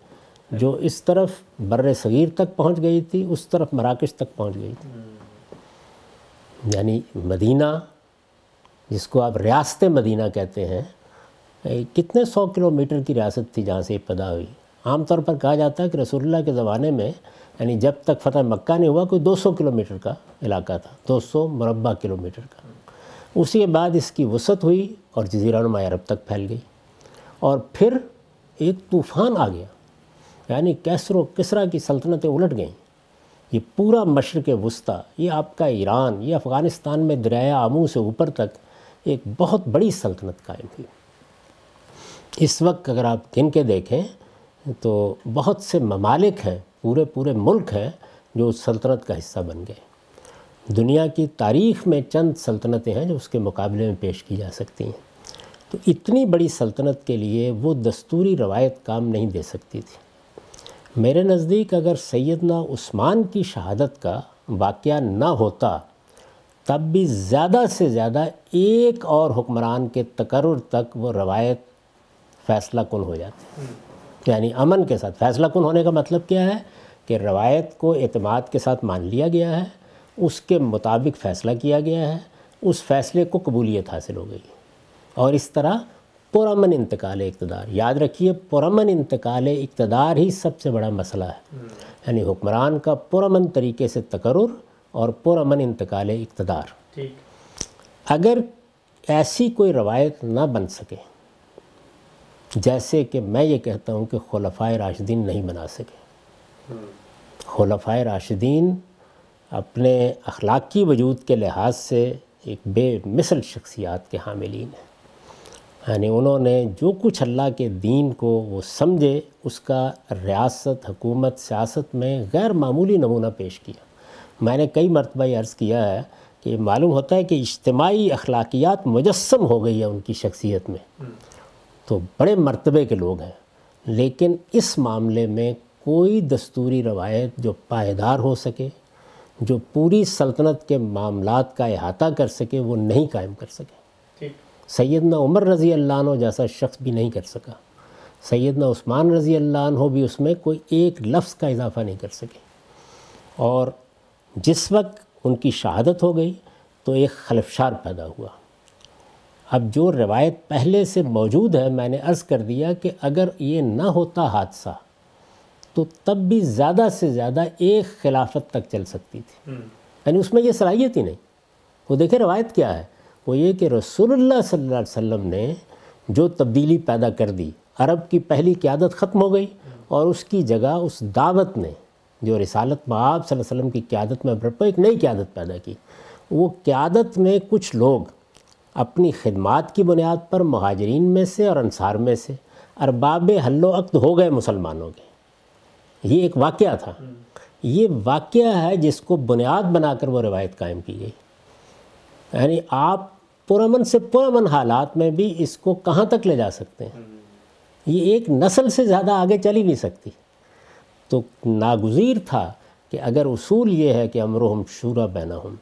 Speaker 1: जो इस तरफ बर सग़ीर तक पहुंच गई थी उस तरफ मराकश तक पहुंच गई थी यानी मदीना जिसको आप रियासत मदीना कहते हैं कितने सौ किलोमीटर की रियासत थी जहाँ से पदा हुई आम तौर पर कहा जाता है कि रसोल्ला के ज़माने में यानी जब तक फ़तेह मक्का नहीं हुआ कोई 200 किलोमीटर का इलाका था 200 मुरबा किलोमीटर का उसके बाद इसकी वसत हुई और नुमा अरब तक फैल गई और फिर एक तूफ़ान आ गया यानी कैसर किसरा की सल्तनतें उलट गईं ये पूरा मशरक़ वस्ता ये आपका ईरान ये अफ़गानिस्तान में दरिया आमू से ऊपर तक एक बहुत बड़ी सल्तनत कायम हुई इस वक्त अगर आप गिन के देखें तो बहुत से ममालिक हैं पूरे पूरे मुल्क हैं जो उस सल्तनत का हिस्सा बन गए दुनिया की तारीख में चंद सल्तनतें हैं जो उसके मुकाबले में पेश की जा सकती हैं तो इतनी बड़ी सल्तनत के लिए वो दस्तूरी रवायत काम नहीं दे सकती थी मेरे नज़दीक अगर सैदना उस्मान की शहादत का वाक़ ना होता तब भी ज़्यादा से ज़्यादा एक और हुक्मरान के तकर तक वो रवायत फ़ैसला कुल हो जाती यानी अमन के साथ फैसला कन होने का मतलब क्या है कि रवायत को अतमाद के साथ मान लिया गया है उसके मुताबिक फ़ैसला किया गया है उस फैसले को कबूलियत हासिल हो गई और इस तरह पुरमन इंतकाल इकतदार याद रखिए पुरमन इंतकाल इकतदार ही सबसे बड़ा मसला है हम्म। यानी हुक्मरान का पुरमन तरीके से तकर और पुरमन इंतकाल इकतदार अगर ऐसी कोई रवायत ना बन सके जैसे कि मैं ये कहता हूँ कि खलफा राशिदीन नहीं बना सके खलफा राशिदीन अपने अखलाकी वजूद के लिहाज से एक बेमिसल शख्सियात के हामिलीन हैं यानी उन्होंने जो कुछ अल्लाह के दीन को वो समझे उसका रियासत हकूमत सियासत में गैर मामूली नमूना पेश किया मैंने कई मरतबा अर्ज़ किया है कि मालूम होता है कि इज्तमाही अखलाकियात मुजस्म हो गई है उनकी शख्सियत में तो बड़े मर्तबे के लोग हैं लेकिन इस मामले में कोई दस्तूरी रवायत जो पायदार हो सके जो पूरी सल्तनत के मामलात का अहाता कर सके वो नहीं कायम कर सके सैदना उमर रज़ी अल्लाह जैसा शख्स भी नहीं कर सका सैदना उस्मान रज़ी अल्लाह भी उसमें कोई एक लफ्ज़ का इजाफ़ा नहीं कर सके और जिस वक्त उनकी शहादत हो गई तो एक खलफशार पैदा हुआ अब जो रवायत पहले से मौजूद है मैंने अर्ज़ कर दिया कि अगर ये ना होता हादसा तो तब भी ज़्यादा से ज़्यादा एक खिलाफत तक चल सकती थी हम्म। यानी उसमें यह सलाहियत ही नहीं वो देखे रवायत क्या है वो ये कि रसोल्ला सल्ला वसम ने जो तब्दीली पैदा कर दी अरब की पहली क्यादत ख़त्म हो गई और उसकी जगह उस दावत ने जो रिसालत महब वसम की क्यादत में अरब एक नई क्यादत पैदा की वो क्यादत में कुछ लोग अपनी खदमात की बुनियाद पर महाजरीन में से और अनसार में से अरबाब हल्लो हो गए मुसलमानों के ये एक वाक़ था ये वाक़ है जिसको बुनियाद बनाकर वो रिवायत कायम की गई यानी आप पुरमन से पुरमन हालात में भी इसको कहाँ तक ले जा सकते हैं ये एक नस्ल से ज़्यादा आगे चली नहीं सकती तो नागुजीर था कि अगर उसूल ये है कि अमरोहम शूरा बैना हम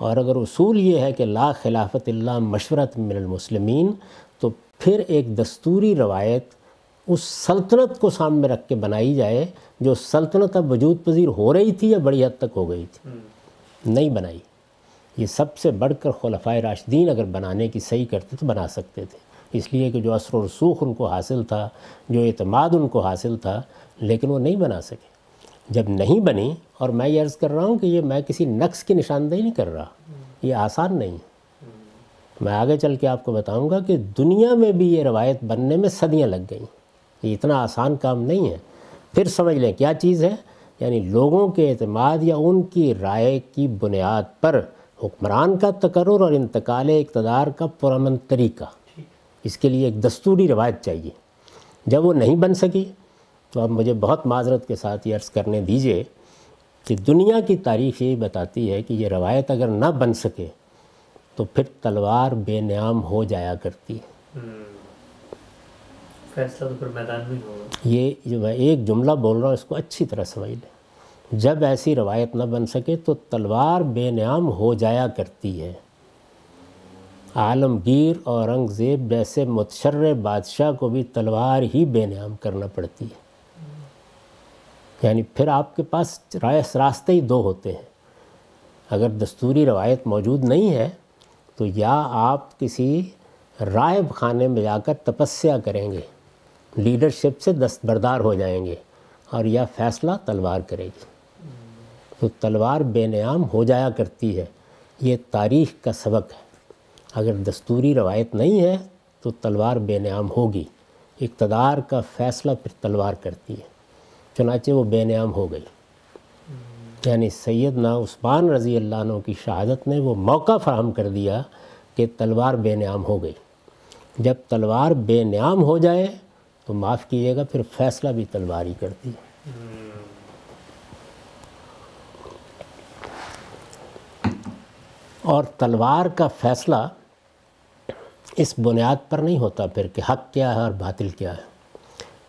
Speaker 1: और अगर असूल ये है कि ला खिलाफत ला मशवरत मिनमसलमिन तो फिर एक दस्तूरी रवायत उस सल्तनत को सामने रख के बनाई जाए जो सल्तनत अब वजूद पजीर हो रही थी या बड़ी हद तक हो गई थी हम्म। नहीं बनाई ये सबसे बढ़ कर खलफा राशदीन अगर बनाने की सही करते तो बना सकते थे इसलिए कि जो असर रसूख उनको हासिल था जो अतमाद उनको हासिल था लेकिन वो नहीं बना सके जब नहीं बने और मैं ये अर्ज़ कर रहा हूँ कि ये मैं किसी नक्स की निशानदेही नहीं कर रहा ये आसान नहीं मैं आगे चल के आपको बताऊँगा कि दुनिया में भी ये रवायत बनने में सदियाँ लग गई ये इतना आसान काम नहीं है फिर समझ लें क्या चीज़ है यानी लोगों के अतमाद या उनकी राय की बुनियाद पर हुक्मरान का तकर और इंतकाल इकतदार का पुरान तरीका इसके लिए एक दस्तूरी रवायत चाहिए जब वो नहीं बन सकी तो आप मुझे बहुत माजरत के साथ ये अर्ज़ करने दीजिए कि दुनिया की तारीख ये बताती है कि ये रवायत अगर ना बन सके तो फिर तलवार बेनियाम हो जाया करती है
Speaker 3: हम्म। फैसला
Speaker 2: तो फिर मैदान में होगा
Speaker 1: ये जो मैं एक जुमला बोल रहा हूँ इसको अच्छी तरह समझ लें जब ऐसी रवायत ना बन सके तो तलवार बेनियाम हो जाया करती है आलमगीर औरंगज़ेब जैसे मुतशर्र बादशाह को भी तलवार ही बेनियाम करना पड़ती है यानी फिर आपके पास रास्ते ही दो होते हैं अगर दस्तूरी रवायत मौजूद नहीं है तो या आप किसी रायब खाने में जाकर तपस्या करेंगे लीडरशिप से दस्तबरदार हो जाएंगे और यह फैसला तलवार करेगी तो तलवार बेनियाम हो जाया करती है ये तारीख का सबक है अगर दस्तूरी रवायत नहीं है तो तलवार बेनियाम होगी इकतदार का फ़ैसला फिर तलवार करती है चनाचे वो बेनियाम हो गई यानी सैयद ना उस्मान रज़ी अल्लाह की शहादत ने वो मौका फ़राहम कर दिया कि तलवार बेनियाम हो गई जब तलवार बेनियाम हो जाए तो माफ़ कीजिएगा फिर फ़ैसला भी तलवार ही करती है और तलवार का फ़ैसला इस बुनियाद पर नहीं होता फिर कि हक क्या है और बातिल क्या है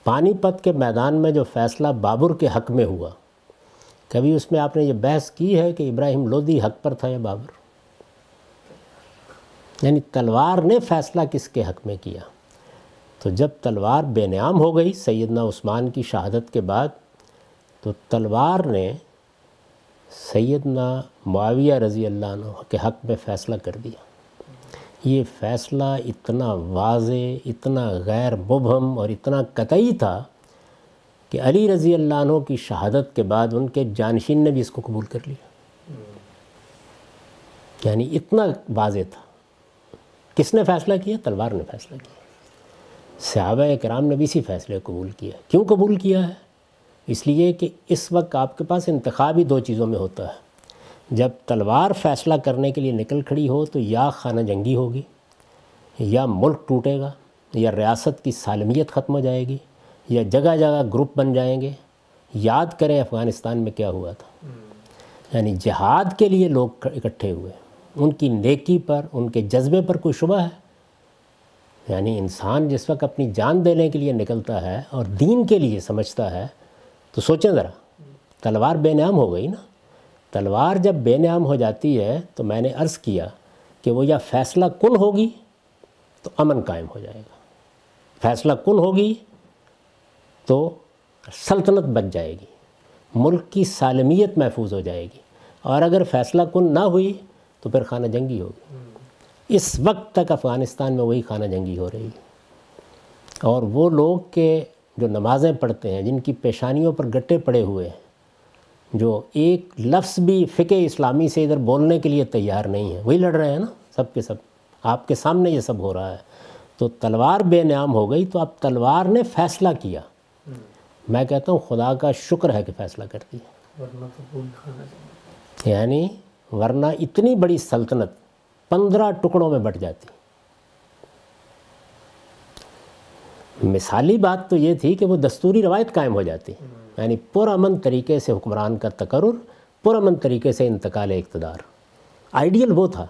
Speaker 1: पानीपत के मैदान में जो फैसला बाबर के हक में हुआ कभी उसमें आपने ये बहस की है कि इब्राहिम लोदी हक पर था या बाबर यानी तलवार ने फैसला किसके हक में किया तो जब तलवार बेनियाम हो गई सैदना उस्मान की शहादत के बाद तो तलवार ने सैदना माविया रज़ी अल्लाह के हक़ में फ़ैसला कर दिया ये फ़ैसला इतना वाज इतना गैर मुबहम और इतना कतई था कि अली रज़ी अल्लाह की शहादत के बाद उनके जानशीन ने भी इसको कबूल कर लिया यानी इतना वाज था किसने फ़ैसला किया तलवार ने फ़ैसला किया सहाब कराम ने भी इसी फ़ैसले कबूल किया क्यों कबूल किया है इसलिए कि इस वक्त आपके पास इंतखा ही दो चीज़ों में होता है जब तलवार फैसला करने के लिए निकल खड़ी हो तो या खाना जंगी होगी या मुल्क टूटेगा या रियासत की सालमियत ख़त्म हो जाएगी या जगह जगह ग्रुप बन जाएंगे याद करें अफ़गानिस्तान में क्या हुआ था यानी जहाद के लिए लोग इकट्ठे हुए उनकी नेकी पर उनके जज्बे पर कोई शुबा है यानी इंसान जिस वक्त अपनी जान देने के लिए निकलता है और दीन के लिए समझता है तो सोचें ज़रा तलवार बेनाम हो गई ना तलवार जब बेनियाम हो जाती है तो मैंने अर्ज़ किया कि वो या फैसला कुल होगी तो अमन कायम हो जाएगा फैसला कुल होगी तो सल्तनत बच जाएगी मुल्क की सालमियत महफूज हो जाएगी और अगर फैसला कुल ना हुई तो फिर खाना जंगी होगी इस वक्त तक अफ़गानिस्तान में वही खाना जंगी हो रही और वो लोग के जो नमाज़ें पढ़ते हैं जिनकी पेशानियों पर गट्टे पड़े हुए हैं जो एक लफ्स भी फ़िके इस्लामी से इधर बोलने के लिए तैयार नहीं है वही लड़ रहे हैं ना सब के सब आपके सामने ये सब हो रहा है तो तलवार बेनाम हो गई तो अब तलवार ने फ़ैसला किया
Speaker 3: हम्म।
Speaker 1: मैं कहता हूँ खुदा का शुक्र है कि फ़ैसला कर दिया तो यानी वरना इतनी बड़ी सल्तनत पंद्रह टुकड़ों में बट जाती मिसाली बात तो ये थी कि वो दस्तूरी रवायत कायम हो जाती हम्म। यानी पुरमन तरीके से हुक्मरान का तकर पुरमन तरीके से इंतकाल इकतदार आइडियल वो था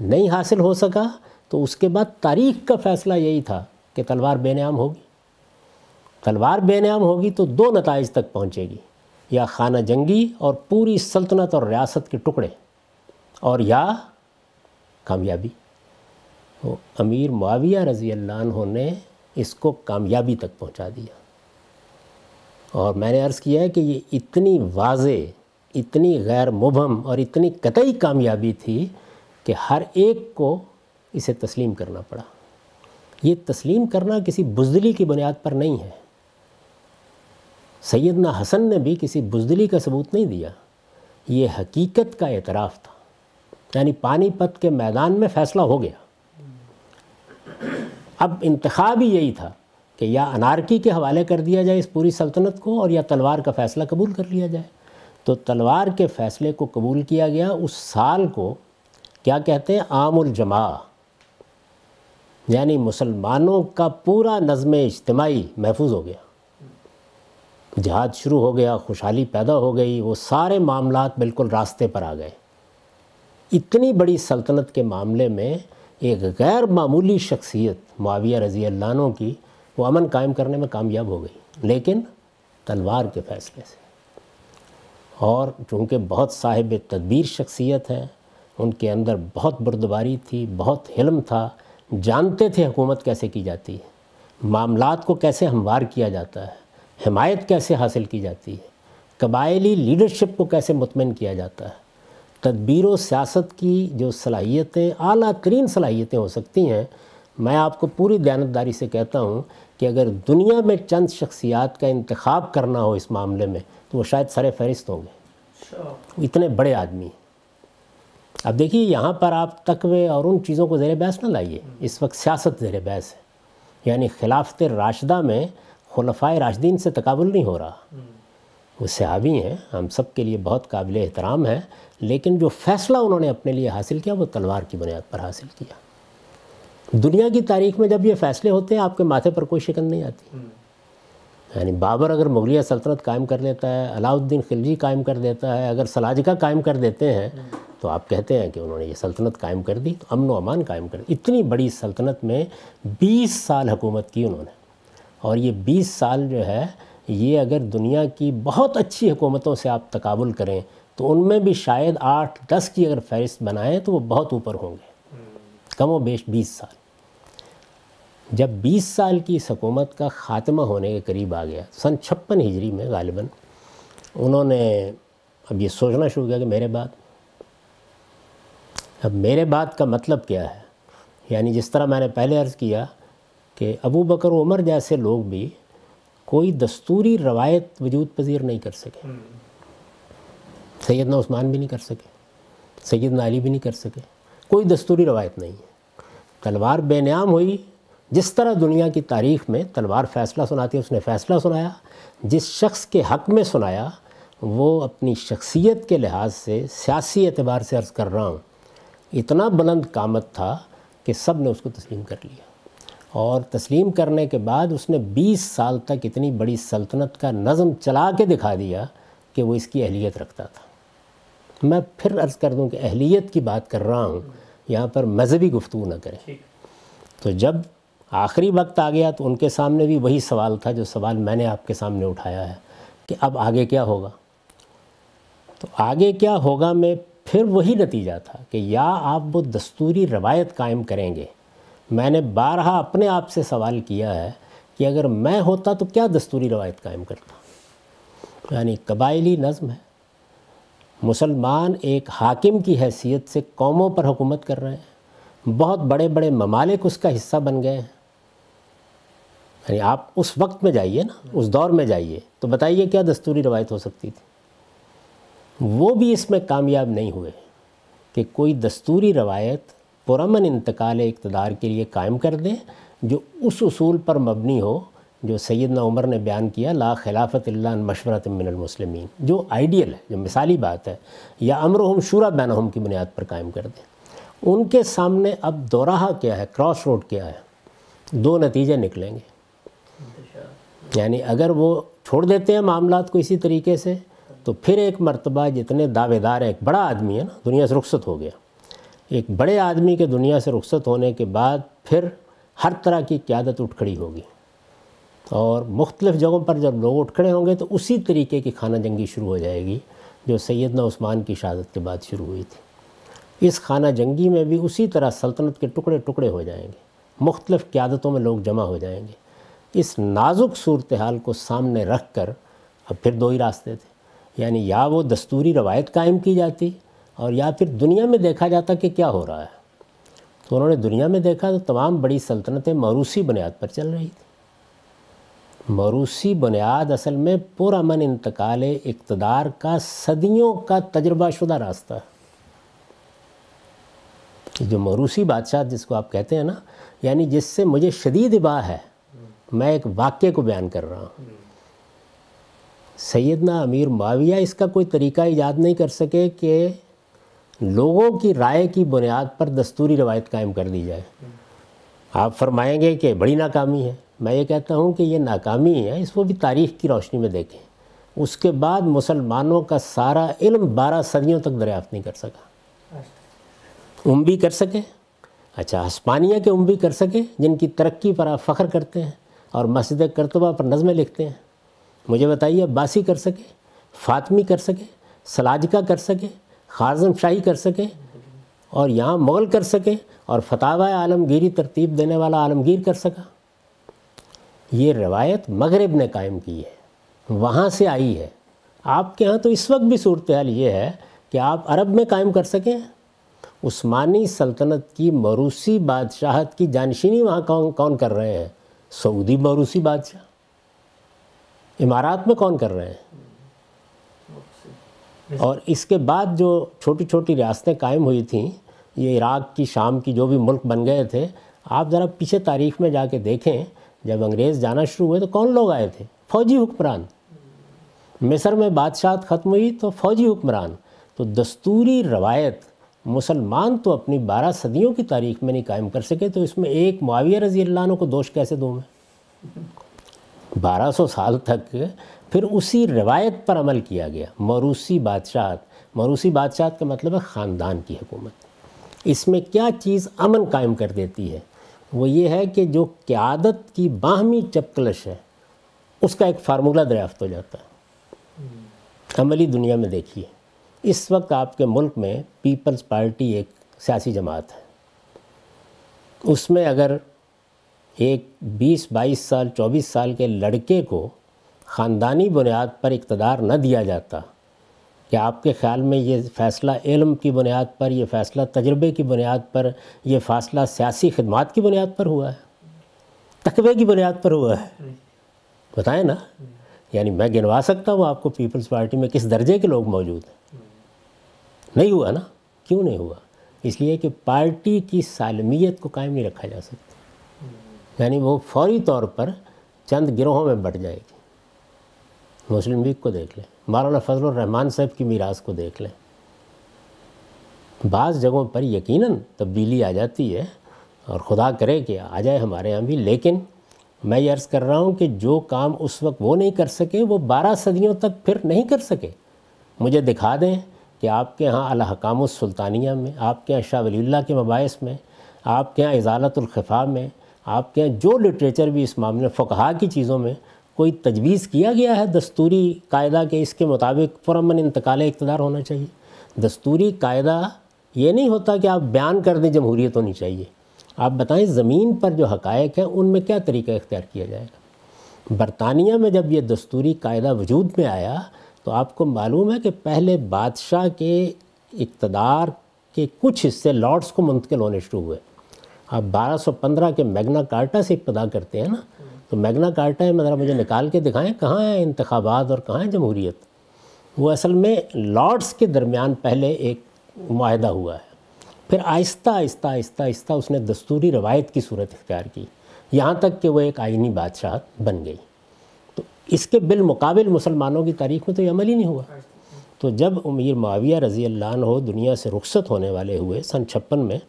Speaker 1: नहीं हासिल हो सका तो उसके बाद तारीख का फ़ैसला यही था कि तलवार बेनाम होगी तलवार बेनाम होगी तो दो नतज तक पहुँचेगी या खाना जंगी और पूरी सल्तनत और रियासत के टुकड़े और या कामयाबी तो अमीर माविया रज़ी अल्लाह ने इसको कामयाबी तक पहुँचा दिया और मैंने अर्ज़ किया है कि ये इतनी वाज इतनी गैर मुबम और इतनी कतई कामयाबी थी कि हर एक को इसे तस्लीम करना पड़ा ये तस्लीम करना किसी बुजदली की बुनियाद पर नहीं है सैदना हसन ने भी किसी बुजदली का सबूत नहीं दिया ये हकीकत का एतराफ़ था यानी पानीपत के मैदान में फ़ैसला हो गया अब इंतखा भी यही था कि या अनारकी के हवाले कर दिया जाए इस पूरी सल्तनत को और या तलवार का फ़ैसला कबूल कर लिया जाए तो तलवार के फ़ैसले को कबूल किया गया उस साल को क्या कहते हैं आमुल जमा यानी मुसलमानों का पूरा नज़म इज्तमाही महफूज हो गया जहाद शुरू हो गया खुशहाली पैदा हो गई वो सारे मामला बिल्कुल रास्ते पर आ गए इतनी बड़ी सल्तनत के मामले में एक गैर मामूली शख्सियत माविया रज़ी की वो अमन कायम करने में कामयाब हो गई लेकिन तलवार के फैसले से और चूँकि बहुत साहिब तदबीर शख्सियत हैं उनके अंदर बहुत बुरदबारी थी बहुत हिलम था जानते थे हुकूमत कैसे की जाती है मामलात को कैसे हमवार किया जाता है हमायत कैसे हासिल की जाती है कबायली लीडरशिप को कैसे मुतमिन किया जाता है तदबीर सियासत की जो सलाहियतें आला तरीन सलाहियतें हो सकती हैं मैं आपको पूरी दयानतदारी से कहता हूँ कि अगर दुनिया में चंद शख्सियात का इंतखब करना हो इस मामले में तो वो शायद सर फहरिस्त होंगे
Speaker 3: वो
Speaker 1: अच्छा। इतने बड़े आदमी हैं अब देखिए यहाँ पर आप तकवे और उन चीज़ों को ज़ेर बहस ना लाइए इस वक्त सियासत ज़ेर बहस है यानी खिलाफत राशदा में खलफा राशदीन से तकबुल नहीं हो रहा हम्म। वो सहाबी हैं हम सब के लिए बहुत काबिल एहतराम है लेकिन जो फ़ैसला उन्होंने अपने लिए हासिल किया वो तलवार की बुनियाद पर हासिल किया दुनिया की तारीख में जब ये फैसले होते हैं आपके माथे पर कोई शिकन नहीं आती हम्म। यानी बाबर अगर मुगलिया सल्तनत कायम कर लेता है अलाउद्दीन खिलजी कायम कर देता है अगर सलाजिका कायम कर देते हैं हम्म। तो आप कहते हैं कि उन्होंने ये सल्तनत कायम कर दी तो अमन अमान कायम कर दी इतनी बड़ी सल्तनत में 20 साल हुकूमत की उन्होंने और ये 20 साल जो है ये अगर दुनिया की बहुत अच्छी हुकूमतों से आप तकाबुल करें तो उनमें भी शायद आठ दस की अगर फहरिस्त बनाएँ तो वो बहुत ऊपर होंगे हम्म। कमो बेश बीस साल जब 20 साल की इस हकूमत का ख़ात्मा होने के करीब आ गया सन छप्पन हिजरी में गालिबा उन्होंने अब ये सोचना शुरू किया कि मेरे बाद अब मेरे बाद का मतलब क्या है यानी जिस तरह मैंने पहले अर्ज़ किया कि अबू बकर उमर जैसे लोग भी कोई दस्तूरी रवायत वजूद पजीर नहीं कर सके हम्म। सैदना उस्मान भी नहीं कर सके सैदना अली भी नहीं कर सके कोई दस्तूरी रवायत नहीं है तलवार बेनियाम हुई जिस तरह दुनिया की तारीख में तलवार फैसला सुनाती है उसने फैसला सुनाया जिस शख्स के हक़ में सुनाया वो अपनी शख्सियत के लिहाज से सियासी एतबार से अर्ज़ कर रहा हूँ इतना बुलंद कामत था कि सब ने उसको तस्लीम कर लिया और तस्लीम करने के बाद उसने बीस साल तक इतनी बड़ी सल्तनत का नज़म चला के दिखा दिया कि वो इसकी अहलियत रखता था मैं फिर अर्ज़ कर दूँ कि अहलियत की बात कर रहा हूँ यहाँ पर मजहबी गुफ्तु न करें तो जब आखिरी वक्त आ गया तो उनके सामने भी वही सवाल था जो सवाल मैंने आपके सामने उठाया है कि अब आगे क्या होगा तो आगे क्या होगा मैं फिर वही नतीजा था कि या आप वो दस्तूरी रवायत कायम करेंगे मैंने बारहा अपने आप से सवाल किया है कि अगर मैं होता तो क्या दस्तूरी रवायत कायम करता यानी कबायली नज़म है मुसलमान एक हाकिम की हैसियत से कौमों पर हुकूमत कर रहे हैं बहुत बड़े बड़े ममालिक उसका हिस्सा बन गए हैं यानी आप उस वक्त में जाइए ना उस दौर में जाइए तो बताइए क्या दस्तूरी रवायत हो सकती थी वो भी इसमें कामयाब नहीं हुए कि कोई दस्तूरी रवायत पुरमन इंतकाल इकतदार के लिए कायम कर दें जो उस उसूल पर मबनी हो जो सैदना उमर ने बयान किया ला खिलाफत मशवरत मिनलमसलमिन जो आइडियल है जो मिसाली बात है या अमर हम शूरा बैन हम की बुनियाद पर कायम कर दें उनके सामने अब दोराहा क्या है क्रॉस रोड क्या है दो नतीजे निकलेंगे यानी अगर वो छोड़ देते हैं मामला को इसी तरीके से तो फिर एक मरतबा जितने दावेदार हैं एक बड़ा आदमी है ना दुनिया से रुखसत हो गया एक बड़े आदमी के दुनिया से रुखसत होने के बाद फिर हर तरह की क्यादत उठ खड़ी होगी और मुख्तलिफ़ जगहों पर जब लोग उठ खड़े होंगे तो उसी तरीके की खाना जंगी शुरू हो जाएगी जो सैदना उस्मान की शहादत के बाद शुरू हुई थी इस खाना जंगी में भी उसी तरह सल्तनत के टुकड़े टुकड़े हो जाएंगे मुख्तलिफ़ क्यादतों में लोग जमा हो जाएंगे इस नाजुक सूरत हाल को सामने रख कर अब फिर दो ही रास्ते थे यानी या वो दस्तूरी रवायत कायम की जाती और या फिर दुनिया में देखा जाता कि क्या हो रहा है तो उन्होंने दुनिया में देखा तो तमाम बड़ी सल्तनतें मरूसी बुनियाद पर चल रही थी मरूसी बुनियाद असल में पुरान इंतकाल इकतदार का सदियों का तजर्बा शुदा रास्ता है जो मरूसी बादशाह जिसको आप कहते हैं ना यानी जिससे मुझे शदीद इबा है मैं एक वाक्य को बयान कर रहा हूँ सैदना अमीर माविया इसका कोई तरीका ईजाद नहीं कर सके कि लोगों की राय की बुनियाद पर दस्तूरी रवायत कायम कर दी जाए आप फरमाएंगे कि बड़ी नाकामी है मैं ये कहता हूँ कि ये नाकामी है इसको भी तारीख की रोशनी में देखें उसके बाद मुसलमानों का सारा इल्म बारह सदियों तक दरियाफ्त नहीं कर
Speaker 3: सका
Speaker 1: उम भी कर सके अच्छा हस्पानिया के उम भी कर सके जिनकी तरक्की पर आप फ़ख्र करते हैं और मस्जिद करतबा पर नज़में लिखते हैं मुझे बताइए बासी कर सके फातमी कर सके सलाजिका कर सके खारजम शाही कर सके और यहाँ मुग़ल कर सके और फतावा आलमगीरी तरतीब देने वाला आलमगीर कर सका ये रवायत मगरब ने कायम की है वहाँ से आई है आपके यहाँ तो इस वक्त भी सूरत हाल ये है कि आप अरब में कायम कर सकें उस्मानी सल्तनत की मरूसी बादशाहत की जानशीनी वहाँ कौन कौन कर रहे हैं सऊदी मरूसी बादशाह इमारात में कौन कर रहे हैं और इसके बाद जो छोटी छोटी रियासतें कायम हुई थी ये इराक़ की शाम की जो भी मुल्क बन गए थे आप ज़रा पीछे तारीख में जाके देखें जब अंग्रेज़ जाना शुरू हुए तो कौन लोग आए थे फौजी हुक्मरान मिस्र में बादशाह ख़त्म हुई तो फौजी हुक्मरान तो दस्तूरी रवायत मुसलमान तो अपनी बारह सदियों की तारीख में नहीं कायम कर सके तो इसमें एक माविया रजी अल्लाह को दोष कैसे दूँ मैं बारह सौ साल तक फिर उसी रवायत पर अमल किया गया मरूसी बादशाह मरूसी बादशाह का मतलब है ख़ानदान की हुकूमत इसमें क्या चीज़ अमन कायम कर देती है वो ये है कि जो क्यादत की बाहमी चपकलश है उसका एक फार्मूला दरियाफ्त हो जाता है अमली दुनिया में देखिए इस वक्त आपके मुल्क में पीपल्स पार्टी एक सियासी जमात है उसमें अगर एक 20-22 साल 24 साल के लड़के को ख़ानदानी बुनियाद पर इकतदार न दिया जाता कि आपके ख्याल में ये फ़ैसला इलम की बुनियाद पर यह फ़ैसला तजर्बे की बुनियाद पर यह फ़ासला सियासी खदमात की बुनियाद पर हुआ है तकबे की बुनियाद पर हुआ है बताएं ना यानी मैं गिनवा सकता हूँ आपको पीपल्स पार्टी में किस दर्जे के लोग मौजूद हैं नहीं हुआ ना क्यों नहीं हुआ इसलिए कि पार्टी की सालमियत को कायम नहीं रखा जा सकता यानी वो फौरी तौर पर चंद गिरोहों में बट जाएगी मुस्लिम लीग को देख लें मौलाना फजल रहमान साहब की मीरास को देख लें बाज़ जगहों पर यकीनन तब्दीली आ जाती है और खुदा करे कि आ जाए हमारे यहाँ भी लेकिन मैं ये अर्ज़ कर रहा हूँ कि जो काम उस वक्त वो नहीं कर सके वो बारह सदियों तक फिर नहीं कर सके मुझे दिखा दें कि आपके यहाँ अलहकाम सुल्तानिया में आपके यहाँ शाह वली के मबास में आपके यहाँ इजालतलखफ़ा में आपके यहाँ जो लिटरेचर भी इस मामले फ़कहा की चीज़ों में कोई तजवीज़ किया गया है दस्तूरी कायदा के इसके मुताबिक पुरमन इंतकाल इकतदार होना चाहिए दस्तूरी कायदा ये नहीं होता कि आप बयान कर दें जमहूरीत होनी चाहिए आप बताएं ज़मीन पर जो हकायक हैं उनमें क्या तरीका इख्तियार किया जाएगा बरतानिया में जब यह दस्तूरी कायदा वजूद में आया तो आपको मालूम है कि पहले बादशाह के इकतदार के कुछ हिस्से लॉर्ड्स को मुंतकिल होने शुरू हुए आप 1215 के मैगना कार्टा से इब्तदा करते हैं ना तो मैगना कार्टा में मतलब मुझे निकाल के दिखाएं कहाँ है इंतबात और कहाँ है जमहूरीत वो असल में लॉर्ड्स के दरमियान पहले एक माहदा हुआ है फिर आहिस्ता आहिस्ता आहिस्ता आहिस्ता उसने दस्तूरी रवायत की सूरत इख्तियार की यहाँ तक कि वो एक आइनी बादशाह बन गई इसके बिलमुकाबिल मुसलमानों की तारीख में तो ये अमल ही नहीं हुआ तो जब उमीर माविया रज़ी हो दुनिया से रुखसत होने वाले हुए सन छप्पन में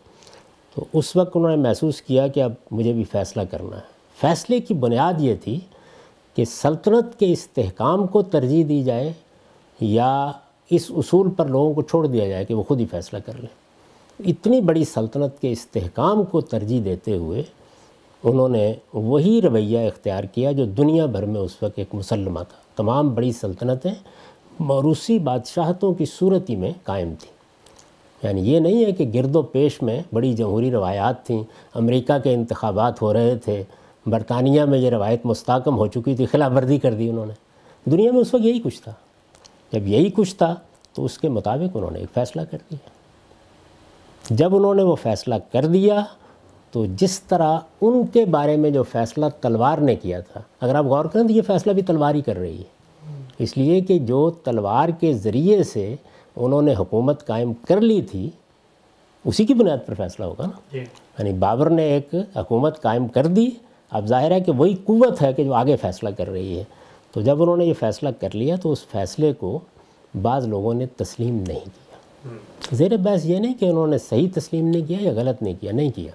Speaker 1: तो उस वक्त उन्होंने महसूस किया कि अब मुझे भी फ़ैसला करना है फ़ैसले की बुनियाद ये थी कि सल्तनत के इस्तेकाम को तरजीह दी जाए या इस उसूल पर लोगों को छोड़ दिया जाए कि वो खुद ही फ़ैसला कर लें इतनी बड़ी सल्तनत के इस्तेकाम को तरजीह देते हुए उन्होंने वही रवैया इख्तियार किया जो दुनिया भर में उस वक्त एक मुसलमा था तमाम बड़ी सल्तनतें मौरूसी बादशाहतों की सूरती में कायम थी यानी ये नहीं है कि गिरदो पेश में बड़ी जमहूरी रवायात थी अमेरिका के इंतबात हो रहे थे बरतानिया में ये रवायत मुस्तकम हो चुकी थी खिलाफ वर्दी कर दी उन्होंने दुनिया में उस वक्त यही कुछ था जब यही कुछ था तो उसके मुताबिक उन्होंने एक फ़ैसला कर दिया जब उन्होंने वो फ़ैसला कर दिया तो जिस तरह उनके बारे में जो फैसला तलवार ने किया था अगर आप गौर करें तो ये फैसला भी तलवार ही कर रही है इसलिए कि जो तलवार के ज़रिए से उन्होंने हुकूमत कायम कर ली थी उसी की बुनियाद पर फैसला होगा ना यानी बाबर ने एक हुकूमत कायम कर दी अब जाहिर है कि वही कुवत है कि जो आगे फैसला कर रही है तो जब उन्होंने ये फैसला कर लिया तो उस फैसले को बाज़ लोगों ने तस्लीम नहीं किया हम्म। जेर बहस ये नहीं कि उन्होंने सही तस्लीम नहीं किया या गलत नहीं किया नहीं किया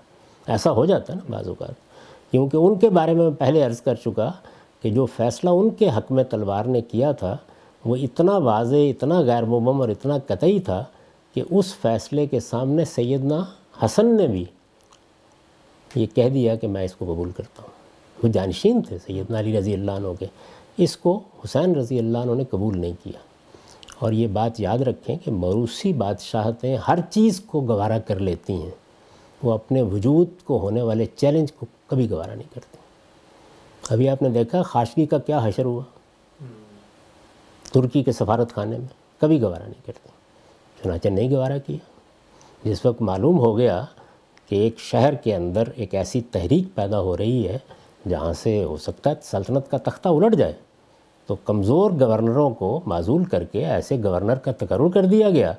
Speaker 1: ऐसा हो जाता है ना बाजूकार क्योंकि उनके बारे में पहले अर्ज़ कर चुका कि जो फैसला उनके हक में तलवार ने किया था वो इतना वाज इतना गैर मुबम और इतना कतई था कि उस फैसले के सामने सैदना हसन ने भी ये कह दिया कि मैं इसको कबूल करता हूँ वो जानशीन थे सैदना अली रज़ी के इसको हुसैन रज़ी अल्लाह ने कबूल नहीं किया और ये बात याद रखें कि मरूसी बादशाहतें हर चीज़ को गवारा कर लेती हैं वो अपने वजूद को होने वाले चैलेंज को कभी गवारा नहीं करते अभी आपने देखा खाशगी का क्या हशर हुआ तुर्की के सफारत खाने में कभी गवारा नहीं करते चुनाचे नहीं गवारा किया जिस वक्त मालूम हो गया कि एक शहर के अंदर एक ऐसी तहरीक पैदा हो रही है जहाँ से हो सकता है सल्तनत का तख्ता उलट जाए तो कमज़ोर गवर्नरों को माजूल करके ऐसे गवर्नर का तकरूर कर दिया गया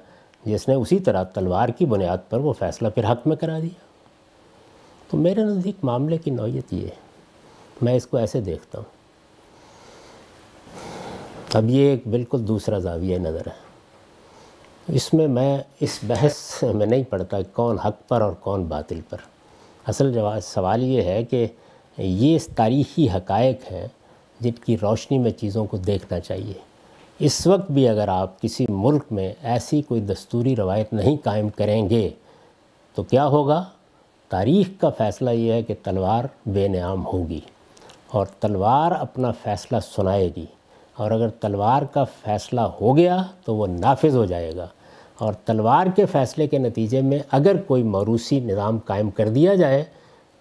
Speaker 1: जिसने उसी तरह तलवार की बुनियाद पर वो फ़ैसला फिर हक में करा दिया तो मेरे नज़दीक मामले की नौीयत ये है मैं इसको ऐसे देखता हूँ अब ये एक बिल्कुल दूसरा जाविया नज़र है इसमें मैं इस बहस में नहीं पढ़ता कौन हक पर और कौन बातिल पर असल जवाब सवाल ये है कि ये तारीख़ी हकायक हैं जिनकी रोशनी में चीज़ों को देखना चाहिए इस वक्त भी अगर आप किसी मुल्क में ऐसी कोई दस्तूरी रवायत नहीं कायम करेंगे तो क्या होगा तारीख़ का फ़ैसला ये है कि तलवार बेनियाम होगी और तलवार अपना फ़ैसला सुनाएगी और अगर तलवार का फ़ैसला हो गया तो वो नाफिज हो जाएगा और तलवार के फ़ैसले के नतीजे में अगर कोई मौरूसी निज़ाम कायम कर दिया जाए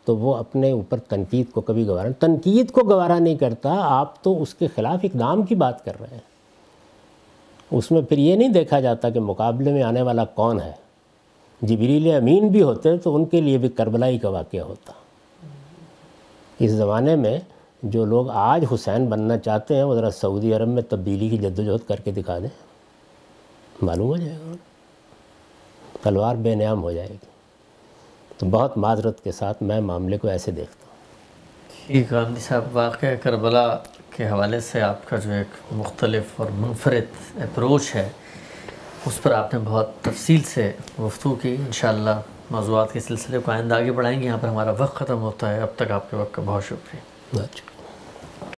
Speaker 1: तो वो अपने ऊपर तनकीद को कभी गवारा तनकीद को गवारा नहीं करता आप तो उसके ख़िलाफ़ इकदाम की बात कर रहे हैं उसमें फिर ये नहीं देखा जाता कि मुकाबले में आने वाला कौन है जबरील अमीन भी होते तो उनके लिए भी करबलाई का वाक़ होता इस ज़माने में जो लोग आज हुसैन बनना चाहते हैं वो ज़रा सऊदी अरब में तब्दीली की जद्दोजहद करके दिखा दें मालूम हो जाएगा तलवार बेनियाम हो जाएगी तो बहुत माजरत के साथ मैं मामले को ऐसे देखता हूँ
Speaker 2: ठीक गांधी साहब वाक़ करबला के हवाले से आपका जो एक मुख्तलफ और मुनफरद अप्रोच है उस पर आपने बहुत तफसील से गुफ्तु की इन मौजूद के सिलसिले को आइंदा आगे बढ़ाएंगे यहाँ पर हमारा वक्त ख़त्म होता है अब तक आपके वक्त का बहुत शुक्रिया